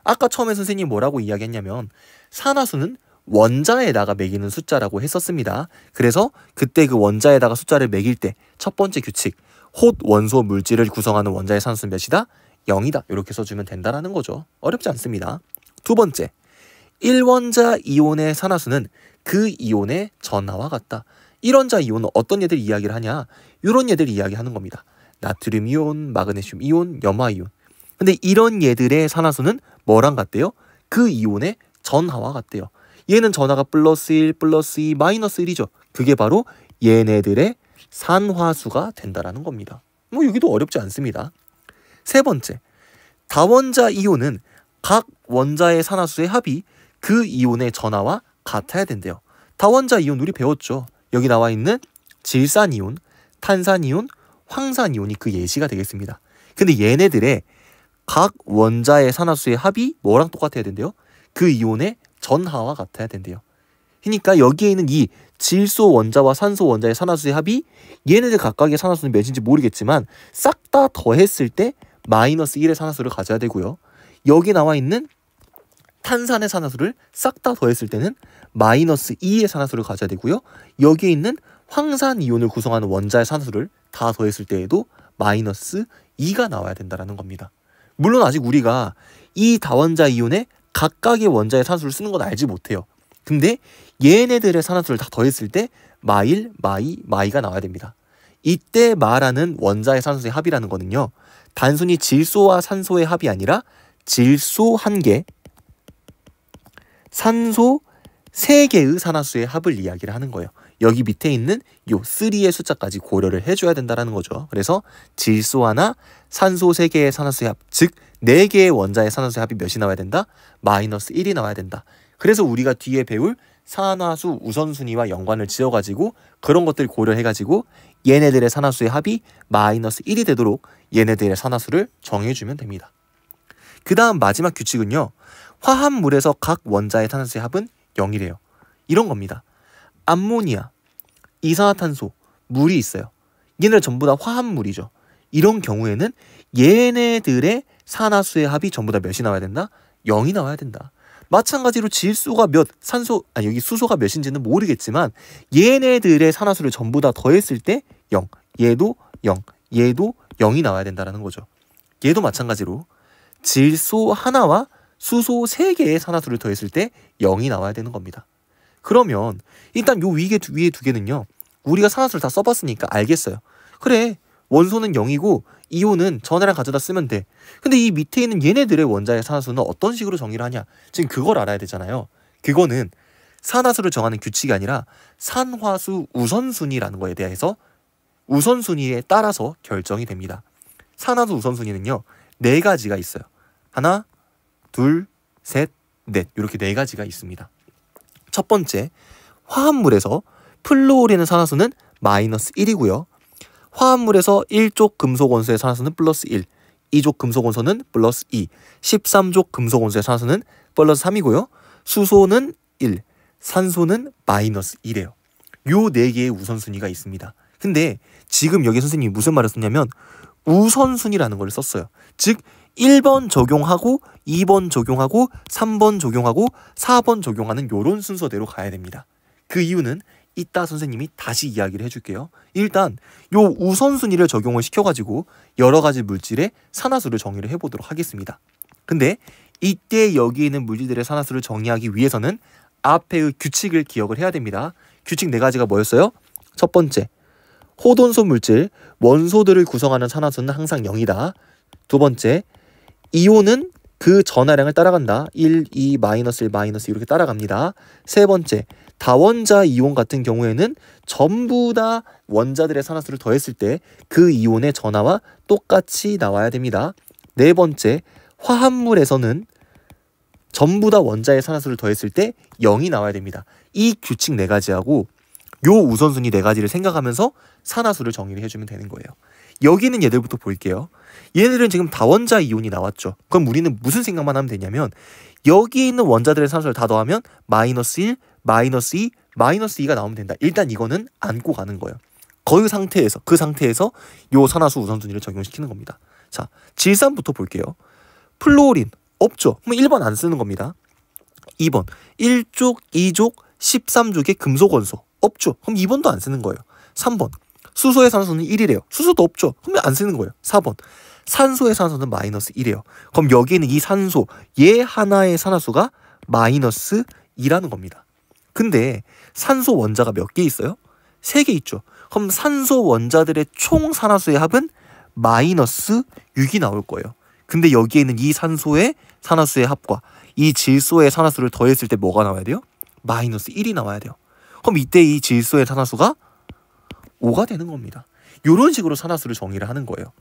아까 처음에 선생님이 뭐라고 이야기했냐면 산화수는 원자에다가 매기는 숫자라고 했었습니다. 그래서 그때 그 원자에다가 숫자를 매길 때 첫 번째 규칙 홑 원소 물질을 구성하는 원자의 산수는 몇이다? 0이다. 이렇게 써주면 된다라는 거죠. 어렵지 않습니다. 두 번째 1원자 이온의 산화수는 그 이온의 전하와 같다. 이런 자 이온은 어떤 애들 이야기를 하냐? 이런 애들 이야기하는 겁니다. 나트륨 이온, 마그네슘 이온, 염화 이온. 근데 이런 얘들의 산화수는 뭐랑 같대요? 그 이온의 전하와 같대요. 얘는 전하가 플러스 1, 플러스 2, 마이너스 1이죠. 그게 바로 얘네들의 산화수가 된다라는 겁니다. 뭐 여기도 어렵지 않습니다. 세 번째, 다원자 이온은 각 원자의 산화수의 합이 그 이온의 전하와 같아야 된대요. 다원자 이온 우리 배웠죠. 여기 나와 있는 질산이온, 탄산이온, 황산이온이 그 예시가 되겠습니다. 근데 얘네들의 각 원자의 산화수의 합이 뭐랑 똑같아야 된대요? 그 이온의 전하와 같아야 된대요. 그러니까 여기에 있는 이 질소 원자와 산소 원자의 산화수의 합이 얘네들 각각의 산화수는 몇인지 모르겠지만 싹 다 더했을 때 마이너스 1의 산화수를 가져야 되고요. 여기 나와 있는 탄산의 산화수를 싹 다 더했을 때는 마이너스 2의 산화수를 가져야 되고요. 여기에 있는 황산 이온을 구성하는 원자의 산수를 다 더했을 때에도 마이너스 2가 나와야 된다는 겁니다. 물론 아직 우리가 이 다원자 이온에 각각의 원자의 산수를 쓰는 건 알지 못해요. 근데 얘네들의 산화수를 다 더했을 때 마일, 마이, 마이가 나와야 됩니다. 이때 마라는 원자의 산소의 합이라는 거는요. 단순히 질소와 산소의 합이 아니라 질소 1 개, 산소 세 개의 산화수의 합을 이야기를 하는 거예요. 여기 밑에 있는 요 3의 숫자까지 고려를 해줘야 된다는 거죠. 그래서 질소 하나, 산소 세 개의 산화수의 합, 즉 네 개의 원자의 산화수의 합이 몇이 나와야 된다? 마이너스 1이 나와야 된다. 그래서 우리가 뒤에 배울 산화수 우선순위와 연관을 지어가지고 그런 것들 을 고려해가지고 얘네들의 산화수의 합이 마이너스 1이 되도록 얘네들의 산화수를 정해주면 됩니다. 그 다음 마지막 규칙은요. 화합물에서 각 원자의 산화수의 합은 0이래요. 이런 겁니다. 암모니아, 이산화탄소, 물이 있어요. 얘네들 전부 다 화합물이죠. 이런 경우에는 얘네들의 산화수의 합이 전부 다 몇이 나와야 된다? 0이 나와야 된다. 마찬가지로 질소가 몇, 산소, 아니 여기 수소가 몇인지는 모르겠지만 얘네들의 산화수를 전부 다 더했을 때 0, 얘도 0, 얘도 0이 나와야 된다는 거죠. 얘도 마찬가지로 질소 하나와 수소 3개의 산화수를 더했을 때 0이 나와야 되는 겁니다. 그러면 일단 요 위에, 위에 두 개는요. 우리가 산화수를 다 써봤으니까 알겠어요. 그래 원소는 0이고 이온은 전해랑 가져다 쓰면 돼. 근데 이 밑에 있는 얘네들의 원자의 산화수는 어떤 식으로 정의를 하냐. 지금 그걸 알아야 되잖아요. 그거는 산화수를 정하는 규칙이 아니라 산화수 우선순위라는 거에 대해서 우선순위에 따라서 결정이 됩니다. 산화수 우선순위는요. 네 가지가 있어요. 하나, 둘, 셋, 넷 이렇게 네 가지가 있습니다. 첫 번째, 화합물에서 플로오리는 산화수는 마이너스 1이고요. 화합물에서 1족 금속 원소의 산화수는 플러스 1, 2족 금속 원소는 플러스 2, 13족 금속 원소의 산화수는 플러스 3이고요. 수소는 1, 산소는 마이너스 1이에요. 요 네 개의 우선순위가 있습니다. 근데 지금 여기 선생님이 무슨 말을 썼냐면 우선순위라는 걸 썼어요. 즉 1번 적용하고 2번 적용하고 3번 적용하고 4번 적용하는 요런 순서대로 가야 됩니다. 그 이유는 이따 선생님이 다시 이야기를 해줄게요. 일단 요 우선순위를 적용을 시켜가지고 여러 가지 물질의 산화수를 정의를 해보도록 하겠습니다. 근데 이때 여기 있는 물질들의 산화수를 정의하기 위해서는 앞에의 규칙을 기억을 해야 됩니다. 규칙 네 가지가 뭐였어요? 첫 번째, 호돈소 물질, 원소들을 구성하는 산화수는 항상 0이다. 두 번째, 2호는 그 전하량을 따라간다. 1, 2, 마이너스 1, 마이너스 이렇게 따라갑니다. 세 번째, 다원자 이온 같은 경우에는 전부 다 원자들의 산화수를 더했을 때 그 이온의 전화와 똑같이 나와야 됩니다. 네 번째, 화합물에서는 전부 다 원자의 산화수를 더했을 때 0이 나와야 됩니다. 이 규칙 네 가지하고 요 우선순위 네 가지를 생각하면서 산화수를 정리를 해주면 되는 거예요. 여기는 예들부터 볼게요. 얘네들은 지금 다원자 이온이 나왔죠. 그럼 우리는 무슨 생각만 하면 되냐면 여기에 있는 원자들의 산소를 다 더하면 마이너스 1, 마이너스 2, 마이너스 2가 나오면 된다. 일단 이거는 안고 가는 거예요. 거의 상태에서 그 상태에서 요 산화수 우선순위를 적용시키는 겁니다. 자, 질산부터 볼게요. 플로린 없죠. 그럼 1번 안 쓰는 겁니다. 2번 1족, 2족, 13족의 금속 원소 없죠. 그럼 2번도 안 쓰는 거예요. 3번 수소의 산소는 1이래요. 수소도 없죠. 그럼 안 쓰는 거예요. 4번 산소의 산소는 마이너스 1이에요. 그럼 여기에는 이 산소 얘 하나의 산화수가 마이너스 2라는 겁니다. 근데 산소 원자가 몇 개 있어요? 세 개 있죠. 그럼 산소 원자들의 총 산화수의 합은 마이너스 6이 나올 거예요. 근데 여기에 있는 이 산소의 산화수의 합과 이 질소의 산화수를 더했을 때 뭐가 나와야 돼요? 마이너스 1이 나와야 돼요. 그럼 이때 이 질소의 산화수가 5가 되는 겁니다. 이런 식으로 산화수를 정의를 하는 거예요.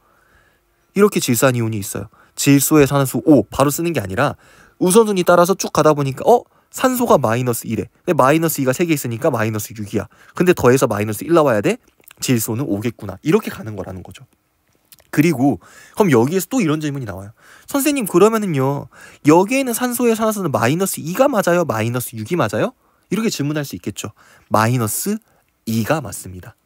이렇게 질산이온이 있어요. 질소에 산수 5 바로 쓰는 게 아니라 우선순위 따라서 쭉 가다 보니까 어? 산소가 마이너스 1에 근데 마이너스 2가 3개 있으니까 마이너스 6이야. 근데 더해서 마이너스 1 나와야 돼? 질소는 5겠구나. 이렇게 가는 거라는 거죠. 그리고 그럼 여기에서 또 이런 질문이 나와요. 선생님 그러면은요. 여기에는 산소에 산화수는 마이너스 2가 맞아요? 마이너스 6이 맞아요? 이렇게 질문할 수 있겠죠. 마이너스 2가 맞습니다.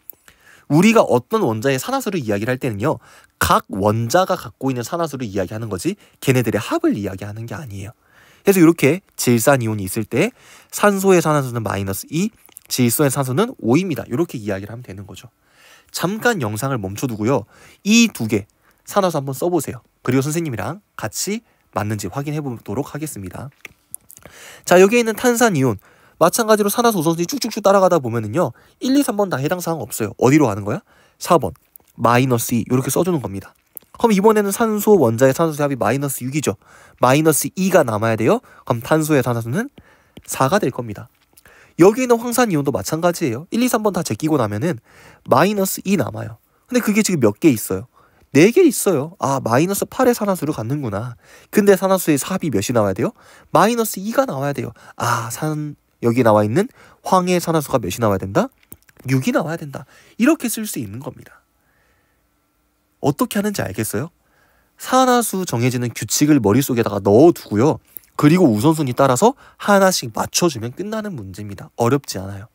우리가 어떤 원자의 산화수를 이야기를 할 때는요. 각 원자가 갖고 있는 산화수를 이야기하는 거지 걔네들의 합을 이야기하는 게 아니에요. 그래서 이렇게 질산 이온이 있을 때 산소의 산화수는 마이너스 2, 질소의 산소는 5입니다. 이렇게 이야기를 하면 되는 거죠. 잠깐 영상을 멈춰두고요. 이 두 개 산화수 한번 써보세요. 그리고 선생님이랑 같이 맞는지 확인해 보도록 하겠습니다. 자 여기에 있는 탄산 이온 마찬가지로 산화수 우선순위 쭉쭉쭉 따라가다 보면은요 1, 2, 3번 다 해당 사항 없어요 어디로 가는 거야? 4번 마이너스 2 이렇게 써주는 겁니다. 그럼 이번에는 산소 원자의 산소 합이 마이너스 6이죠. 마이너스 2가 남아야 돼요. 그럼 탄소의 탄소는 4가 될 겁니다. 여기 있는 황산 이온도 마찬가지예요. 1, 2, 3번 다 제끼고 나면은 마이너스 2 남아요. 근데 그게 지금 몇 개 있어요? 4개 있어요. 아, 마이너스 8의 산화수를 갖는구나. 근데 산화수의 삽이 몇이 나와야 돼요? 마이너스 2가 나와야 돼요. 아, 산 여기 나와 있는 황의 산화수가 몇이 나와야 된다? 6이 나와야 된다. 이렇게 쓸 수 있는 겁니다. 어떻게 하는지 알겠어요? 산화수 정해지는 규칙을 머릿속에다가 넣어두고요. 그리고 우선순위 따라서 하나씩 맞춰주면 끝나는 문제입니다. 어렵지 않아요.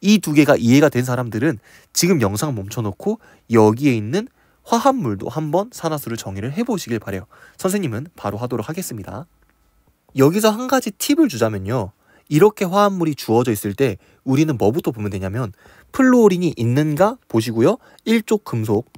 이 두 개가 이해가 된 사람들은 지금 영상 멈춰놓고 여기에 있는 화합물도 한번 산화수를 정의를 해보시길 바래요. 선생님은 바로 하도록 하겠습니다. 여기서 한 가지 팁을 주자면요. 이렇게 화합물이 주어져 있을 때 우리는 뭐부터 보면 되냐면 플로린이 있는가 보시고요. 1쪽 금속,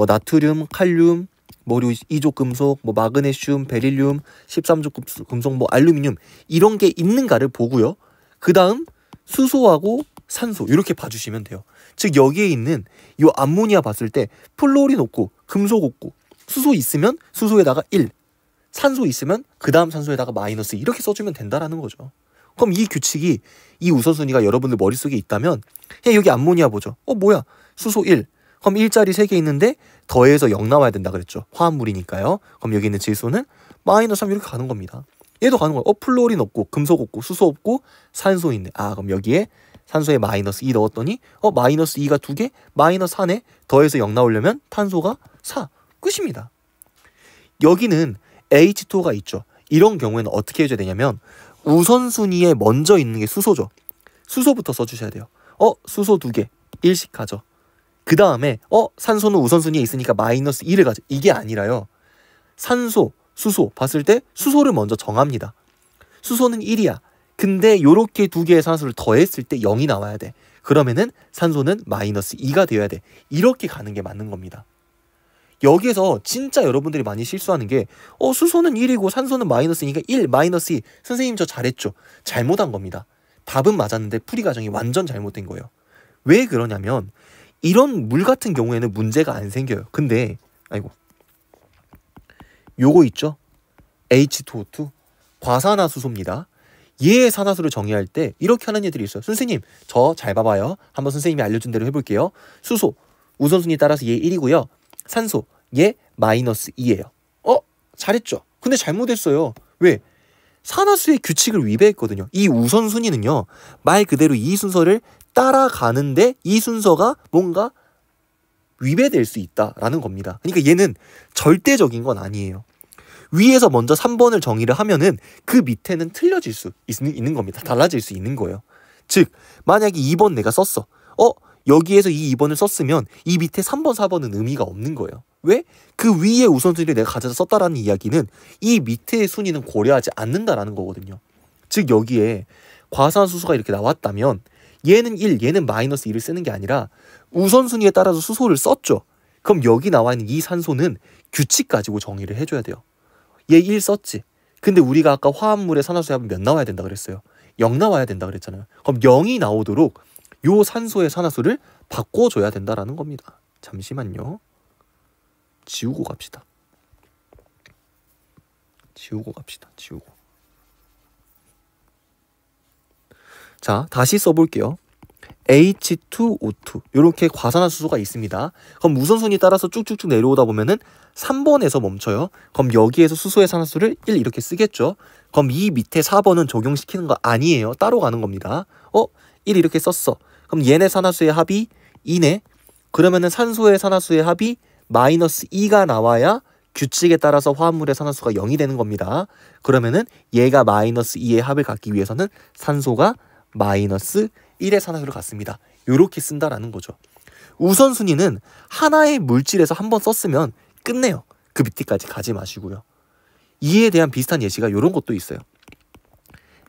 뭐 나트륨, 칼륨, 뭐 이족 금속, 뭐 마그네슘, 베릴륨, 13족 금속, 뭐 알루미늄 이런 게 있는가를 보고요. 그 다음 수소하고 산소 이렇게 봐주시면 돼요. 즉 여기에 있는 이 암모니아 봤을 때 플로린 없고 금속 없고 수소 있으면 수소에다가 1, 산소 있으면 그 다음 산소에다가 마이너스 이렇게 써주면 된다라는 거죠. 그럼 이 규칙이 이 우선순위가 여러분들 머릿속에 있다면 그냥 예, 여기 암모니아 보죠. 어 뭐야 수소 1, 그럼 일자리 3개 있는데 더해서 0 나와야 된다 그랬죠. 화합물이니까요. 그럼 여기 있는 질소는 마이너스 3 이렇게 가는 겁니다. 얘도 가는 거예요. 어, 플로린 없고 금속 없고 수소 없고 산소 있네. 아 그럼 여기에 산소에 마이너스 2 넣었더니 어 마이너스 2가 2개 마이너스 4에 더해서 0 나오려면 탄소가 4 끝입니다. 여기는 H2가 있죠. 이런 경우에는 어떻게 해줘야 되냐면 우선순위에 먼저 있는 게 수소죠. 수소부터 써주셔야 돼요. 어 수소 2개 일식하죠. 그 다음에 어 산소는 우선순위에 있으니까 마이너스 1을 가져 이게 아니라요 산소 수소 봤을 때 수소를 먼저 정합니다 수소는 1이야 근데 요렇게 두 개의 산소를 더했을 때 0이 나와야 돼 그러면은 산소는 마이너스 2가 되어야 돼 이렇게 가는 게 맞는 겁니다 여기에서 진짜 여러분들이 많이 실수하는 게 어, 수소는 1이고 산소는 마이너스니까 1, 마이너스 2. 선생님 저 잘했죠? 잘못한 겁니다. 답은 맞았는데 풀이 과정이 완전 잘못된 거예요. 왜 그러냐면 이런 물 같은 경우에는 문제가 안 생겨요. 근데 아이고 요거 있죠? H2O2 과산화수소입니다. 얘의 산화수를 정의할 때 이렇게 하는 애들이 있어요. 선생님 저 잘 봐봐요. 한번 선생님이 알려준 대로 해볼게요. 수소 우선순위 따라서 얘 1이고요. 산소 얘 마이너스 2예요. 어? 잘했죠? 근데 잘못했어요. 왜? 산화수의 규칙을 위배했거든요. 이 우선순위는요. 말 그대로 이 순서를 따라가는데 이 순서가 뭔가 위배될 수 있다라는 겁니다. 그러니까 얘는 절대적인 건 아니에요. 위에서 먼저 3번을 정의를 하면은 그 밑에는 틀려질 수 있, 있는 겁니다. 달라질 수 있는 거예요. 즉, 만약에 2번 내가 썼어. 어, 여기에서 이 2번을 썼으면 이 밑에 3번, 4번은 의미가 없는 거예요. 왜? 그 위에 우선순위를 내가 가져다 썼다라는 이야기는 이 밑에의 순위는 고려하지 않는다라는 거거든요. 즉, 여기에 과산수수가 이렇게 나왔다면 얘는 1, 얘는 마이너스 1을 쓰는 게 아니라 우선순위에 따라서 수소를 썼죠. 그럼 여기 나와 있는 이 산소는 규칙 가지고 정의를 해줘야 돼요. 얘 1 썼지. 근데 우리가 아까 화합물의 산화수 합은 몇 나와야 된다 그랬어요. 0 나와야 된다 그랬잖아요. 그럼 0이 나오도록 요 산소의 산화수를 바꿔줘야 된다라는 겁니다. 잠시만요. 지우고 갑시다. 지우고 갑시다. 지우고. 자, 다시 써볼게요. H2O2 이렇게 과산화수소가 있습니다. 그럼 우선순위 따라서 쭉쭉쭉 내려오다 보면은 3번에서 멈춰요. 그럼 여기에서 수소의 산화수를 1 이렇게 쓰겠죠. 그럼 이 밑에 4번은 적용시키는 거 아니에요. 따로 가는 겁니다. 어? 1 이렇게 썼어. 그럼 얘네 산화수의 합이 2네. 그러면은 산소의 산화수의 합이 마이너스 2가 나와야 규칙에 따라서 화합물의 산화수가 0이 되는 겁니다. 그러면은 얘가 마이너스 2의 합을 갖기 위해서는 산소가 마이너스 1의 산화수로 갔습니다. 이렇게 쓴다라는 거죠. 우선순위는 하나의 물질에서 한 번 썼으면 끝내요. 그 밑에까지 가지 마시고요. 이에 대한 비슷한 예시가 이런 것도 있어요.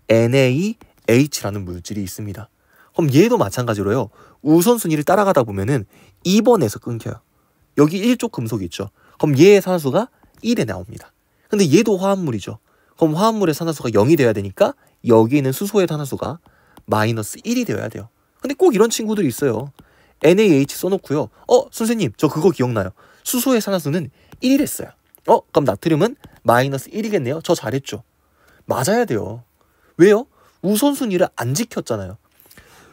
NaH라는 물질이 있습니다. 그럼 얘도 마찬가지로요. 우선순위를 따라가다 보면은 2번에서 끊겨요. 여기 1조 금속이 있죠. 그럼 얘의 산화수가 1에 나옵니다. 근데 얘도 화합물이죠. 그럼 화합물의 산화수가 0이 돼야 되니까 여기 있는 수소의 산화수가 마이너스 1이 되어야 돼요. 근데 꼭 이런 친구들이 있어요. NaH 써놓고요. 어, 선생님, 저 그거 기억나요. 수소의 산화수는 1이랬어요. 어, 그럼 나트륨은 마이너스 1이겠네요. 저 잘했죠. 맞아야 돼요. 왜요? 우선순위를 안 지켰잖아요.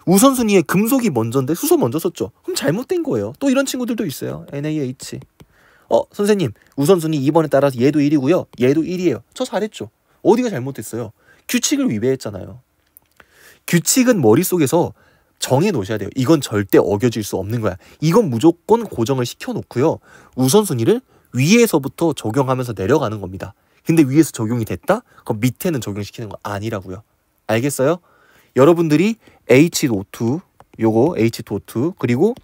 우선순위에 금속이 먼저인데 수소 먼저 썼죠. 그럼 잘못된 거예요. 또 이런 친구들도 있어요. NaH. 어, 선생님, 우선순위 2번에 따라서 얘도 1이고요. 얘도 1이에요. 저 잘했죠. 어디가 잘못됐어요? 규칙을 위배했잖아요. 규칙은 머릿속에서 정해 놓으셔야 돼요. 이건 절대 어겨질 수 없는 거야. 이건 무조건 고정을 시켜 놓고요. 우선순위를 위에서부터 적용하면서 내려가는 겁니다. 근데 위에서 적용이 됐다? 그럼 밑에는 적용시키는 거 아니라고요. 알겠어요? 여러분들이 H2 요거 H2O2 그리고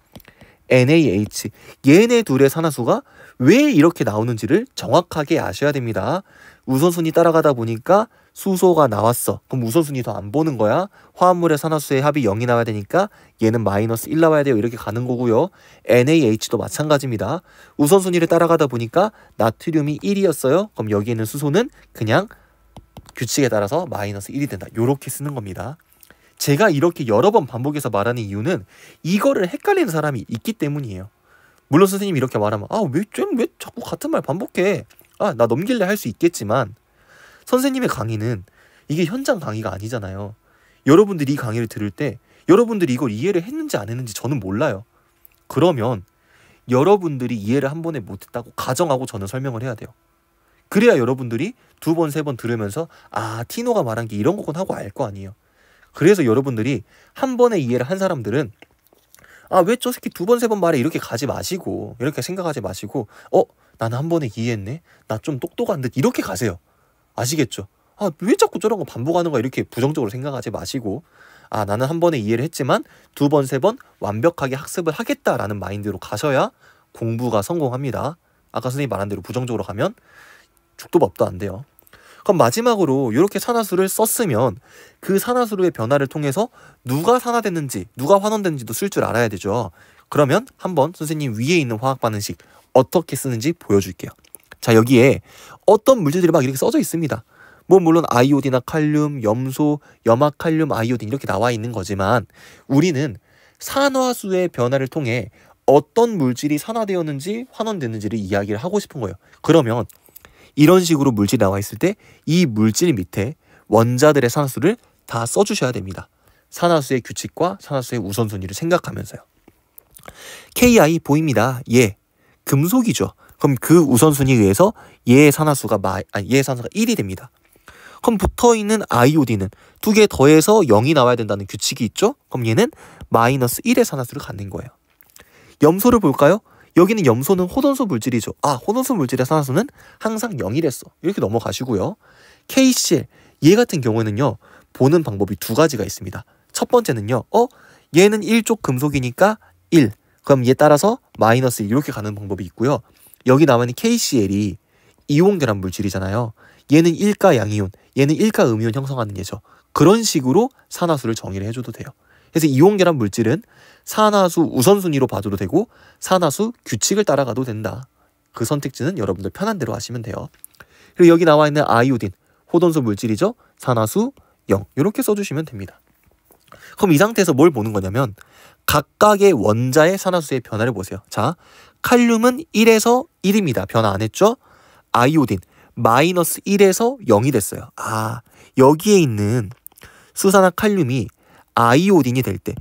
NaH 얘네 둘의 산화수가 왜 이렇게 나오는지를 정확하게 아셔야 됩니다. 우선순위 따라가다 보니까 수소가 나왔어. 그럼 우선순위 더 안 보는 거야. 화합물의 산화수의 합이 0이 나와야 되니까 얘는 마이너스 1 나와야 돼요. 이렇게 가는 거고요. NaH도 마찬가지입니다. 우선순위를 따라가다 보니까 나트륨이 1이었어요. 그럼 여기 있는 수소는 그냥 규칙에 따라서 마이너스 1이 된다. 이렇게 쓰는 겁니다. 제가 이렇게 여러 번 반복해서 말하는 이유는 이거를 헷갈리는 사람이 있기 때문이에요. 물론 선생님이 이렇게 말하면 아왜왜 왜 자꾸 같은 말 반복해? 아 나 넘길래 할 수 있겠지만 선생님의 강의는 이게 현장 강의가 아니잖아요. 여러분들이 이 강의를 들을 때 여러분들이 이걸 이해를 했는지 안 했는지 저는 몰라요. 그러면 여러분들이 이해를 한 번에 못했다고 가정하고 저는 설명을 해야 돼요. 그래야 여러분들이 두 번, 세 번 들으면서 아, 티노가 말한 게 이런 거군 하고 알 거 아니에요. 그래서 여러분들이 한 번에 이해를 한 사람들은 아, 왜 저 새끼 두 번, 세 번 말해 이렇게 가지 마시고 이렇게 생각하지 마시고 어, 나는 한 번에 이해했네? 나 좀 똑똑한 듯 이렇게 가세요. 아시겠죠? 아, 왜 자꾸 저런 거 반복하는 거야? 이렇게 부정적으로 생각하지 마시고, 아, 나는 한 번에 이해를 했지만 두 번, 세 번 완벽하게 학습을 하겠다라는 마인드로 가셔야 공부가 성공합니다. 아까 선생님 말한 대로 부정적으로 가면 죽도 밥도 안 돼요. 그럼 마지막으로 이렇게 산화수를 썼으면 그 산화수로의 변화를 통해서 누가 산화됐는지 누가 환원됐는지도 쓸 줄 알아야 되죠. 그러면 한번 선생님 위에 있는 화학 반응식 어떻게 쓰는지 보여줄게요. 자, 여기에 어떤 물질들이 막 이렇게 써져 있습니다. 뭐 물론 아이오디나 칼륨, 염소, 염화 칼륨, 아이오딘 이렇게 나와 있는 거지만 우리는 산화수의 변화를 통해 어떤 물질이 산화되었는지 환원됐는지를 이야기를 하고 싶은 거예요. 그러면 이런 식으로 물질이 나와 있을 때 이 물질 밑에 원자들의 산화수를 다 써주셔야 됩니다. 산화수의 규칙과 산화수의 우선순위를 생각하면서요. KI 보입니다. 예, 금속이죠. 그럼 그 우선순위에 의해서 얘의 산화수가 마, 아니 얘의 산화가 수 1이 됩니다. 그럼 붙어있는 아이오디는 두 개 더해서 0이 나와야 된다는 규칙이 있죠? 그럼 얘는 마이너스 1의 산화수를 갖는 거예요. 염소를 볼까요? 여기는 염소는 호돈소 물질이죠. 아, 호돈소 물질의 산화수는 항상 0이랬어. 이렇게 넘어가시고요. KCl, 얘 같은 경우에는요. 보는 방법이 두 가지가 있습니다. 첫 번째는요. 어? 얘는 1쪽 금속이니까 1. 그럼 얘 따라서 마이너스 이렇게 가는 방법이 있고요. 여기 나와 있는 KCL이 이온 결합 물질이잖아요. 얘는 1가 양이온, 얘는 1가 음이온 형성하는 얘죠. 그런 식으로 산화수를 정의를 해줘도 돼요. 그래서 이온 결합 물질은 산화수 우선순위로 봐줘도 되고 산화수 규칙을 따라가도 된다. 그 선택지는 여러분들 편한 대로 하시면 돼요. 그리고 여기 나와 있는 아이오딘, 호돈소 물질이죠. 산화수 0 이렇게 써주시면 됩니다. 그럼 이 상태에서 뭘 보는 거냐면 각각의 원자의 산화수의 변화를 보세요. 자, 칼륨은 1에서 1입니다. 변화 안 했죠? 아이오딘 마이너스 1에서 0이 됐어요. 아 여기에 있는 수산화 칼륨이 아이오딘이 될때요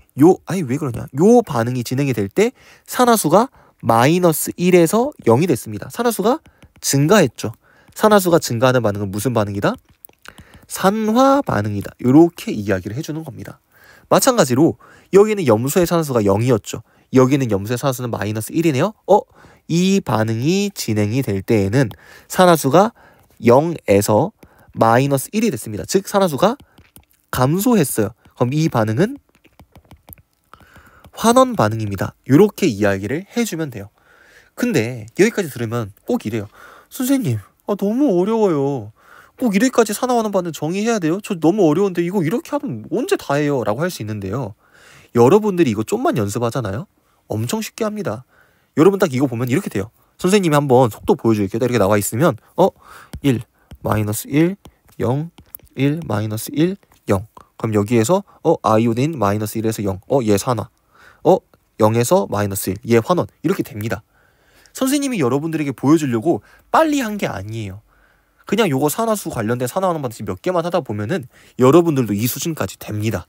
아니 왜 그러냐 요 반응이 진행이 될 때 산화수가 마이너스 1에서 0이 됐습니다. 산화수가 증가했죠. 산화수가 증가하는 반응은 무슨 반응이다? 산화 반응이다. 이렇게 이야기를 해주는 겁니다. 마찬가지로 여기는 염소의 산화수가 0이었죠. 여기는 염수의 산화수는 마이너스 1이네요. 어? 이 반응이 진행이 될 때에는 산화수가 0에서 마이너스 1이 됐습니다. 즉 산화수가 감소했어요. 그럼 이 반응은 환원 반응입니다. 이렇게 이야기를 해주면 돼요. 근데 여기까지 들으면 꼭 이래요. 선생님, 아, 너무 어려워요. 꼭이래까지 산화환원 반응 정의해야 돼요? 저 너무 어려운데 이거 이렇게 하면 언제 다 해요? 라고 할 수 있는데요. 여러분들이 이거 좀만 연습하잖아요? 엄청 쉽게 합니다. 여러분 딱 이거 보면 이렇게 돼요. 선생님이 한번 속도 보여줄게다 이렇게 나와 있으면 어? 1, 마이너스 1, 0, 1, 마이너스 1, 0 그럼 여기에서 어? 아이오딘 마이너스 1에서 0 어? 얘 산화 어? 0에서 마이너스 1, 얘 환원 이렇게 됩니다. 선생님이 여러분들에게 보여주려고 빨리 한 게 아니에요. 그냥 요거 산화수 관련된 산화하는 드시몇 개만 하다 보면은 여러분들도 이 수준까지 됩니다.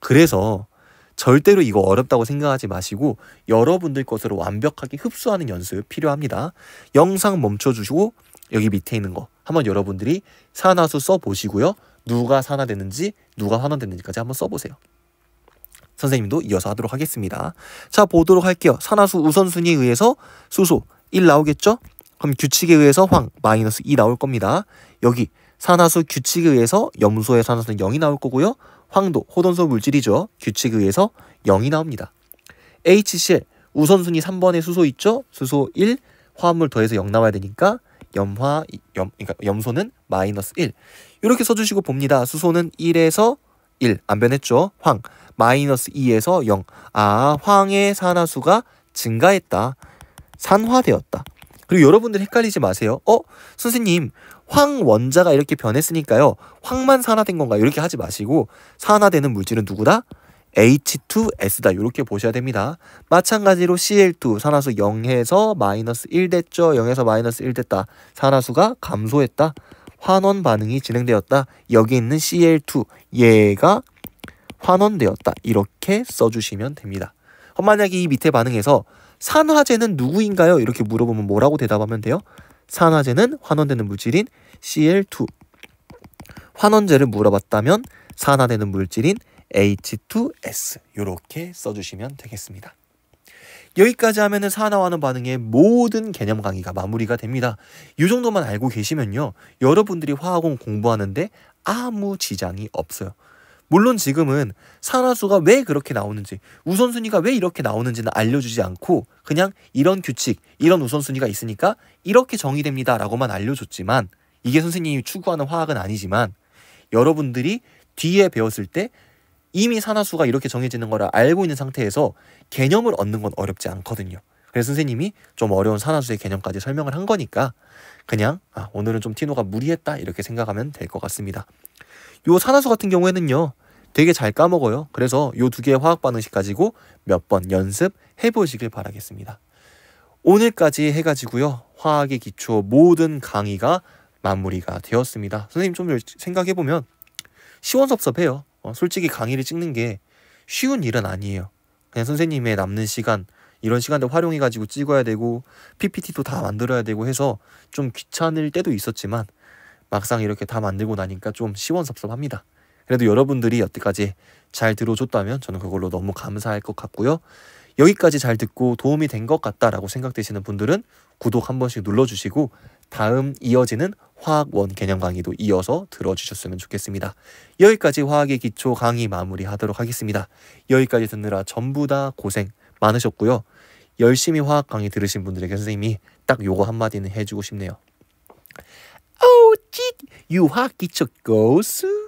그래서 절대로 이거 어렵다고 생각하지 마시고 여러분들 것으로 완벽하게 흡수하는 연습 필요합니다. 영상 멈춰주시고 여기 밑에 있는 거 한번 여러분들이 산화수 써보시고요. 누가 산화되는지 누가 산화되는지까지 한번 써보세요. 선생님도 이어서 하도록 하겠습니다. 자 보도록 할게요. 산화수 우선순위에 의해서 수소 1 나오겠죠? 그럼 규칙에 의해서 황 마이너스 2 나올 겁니다. 여기 산화수 규칙에 의해서 염소의 산화수는 0이 나올 거고요. 황도, 호돈소 물질이죠. 규칙에 의해서 0이 나옵니다. HCl 우선순위 3번에 수소 있죠? 수소 1, 화합물 더해서 0 나와야 되니까 염화 염 그러니까 염소는 마이너스 1. 이렇게 써 주시고 봅니다. 수소는 1에서 1 안 변했죠? 황 마이너스 2에서 0. 아, 황의 산화수가 증가했다. 산화되었다. 그리고 여러분들 헷갈리지 마세요. 어? 선생님, 황 원자가 이렇게 변했으니까요. 황만 산화된 건가? 요 이렇게 하지 마시고 산화되는 물질은 누구다? H2S다. 이렇게 보셔야 됩니다. 마찬가지로 Cl2 산화수 0에서 마이너스 1 됐죠. 0에서 마이너스 1 됐다. 산화수가 감소했다. 환원 반응이 진행되었다. 여기 있는 Cl2 얘가 환원되었다. 이렇게 써주시면 됩니다. 어, 만약에 이 밑에 반응에서 산화제는 누구인가요? 이렇게 물어보면 뭐라고 대답하면 돼요? 산화제는 환원되는 물질인 Cl2. 환원제를 물어봤다면 산화되는 물질인 H2S 이렇게 써주시면 되겠습니다. 여기까지 하면은 산화와는 반응의 모든 개념 강의가 마무리가 됩니다. 이 정도만 알고 계시면요. 여러분들이 화학원 공부하는데 아무 지장이 없어요. 물론 지금은 산화수가 왜 그렇게 나오는지 우선순위가 왜 이렇게 나오는지는 알려주지 않고 그냥 이런 규칙 이런 우선순위가 있으니까 이렇게 정의됩니다 라고만 알려줬지만 이게 선생님이 추구하는 화학은 아니지만 여러분들이 뒤에 배웠을 때 이미 산화수가 이렇게 정해지는 거를 알고 있는 상태에서 개념을 얻는 건 어렵지 않거든요. 그래서 선생님이 좀 어려운 산화수의 개념까지 설명을 한 거니까 그냥 아, 오늘은 좀 티노가 무리했다 이렇게 생각하면 될 것 같습니다. 요 산화수 같은 경우에는요. 되게 잘 까먹어요. 그래서 요 두 개의 화학 반응식 가지고 몇 번 연습해 보시길 바라겠습니다. 오늘까지 해 가지고요. 화학의 기초 모든 강의가 마무리가 되었습니다. 선생님 좀 생각해 보면 시원섭섭해요. 어, 솔직히 강의를 찍는 게 쉬운 일은 아니에요. 그냥 선생님의 남는 시간 이런 시간들 활용해 가지고 찍어야 되고 PPT도 다 만들어야 되고 해서 좀 귀찮을 때도 있었지만 막상 이렇게 다 만들고 나니까 좀 시원섭섭합니다. 그래도 여러분들이 여태까지 잘 들어줬다면 저는 그걸로 너무 감사할 것 같고요. 여기까지 잘 듣고 도움이 된 것 같다라고 생각되시는 분들은 구독 한 번씩 눌러주시고 다음 이어지는 화학 원 개념 강의도 이어서 들어주셨으면 좋겠습니다. 여기까지 화학의 기초 강의 마무리하도록 하겠습니다. 여기까지 듣느라 전부 다 고생 많으셨고요. 열심히 화학 강의 들으신 분들에게 선생님이 딱 요거 한마디는 해주고 싶네요. Oh, gee! you haki chokosu?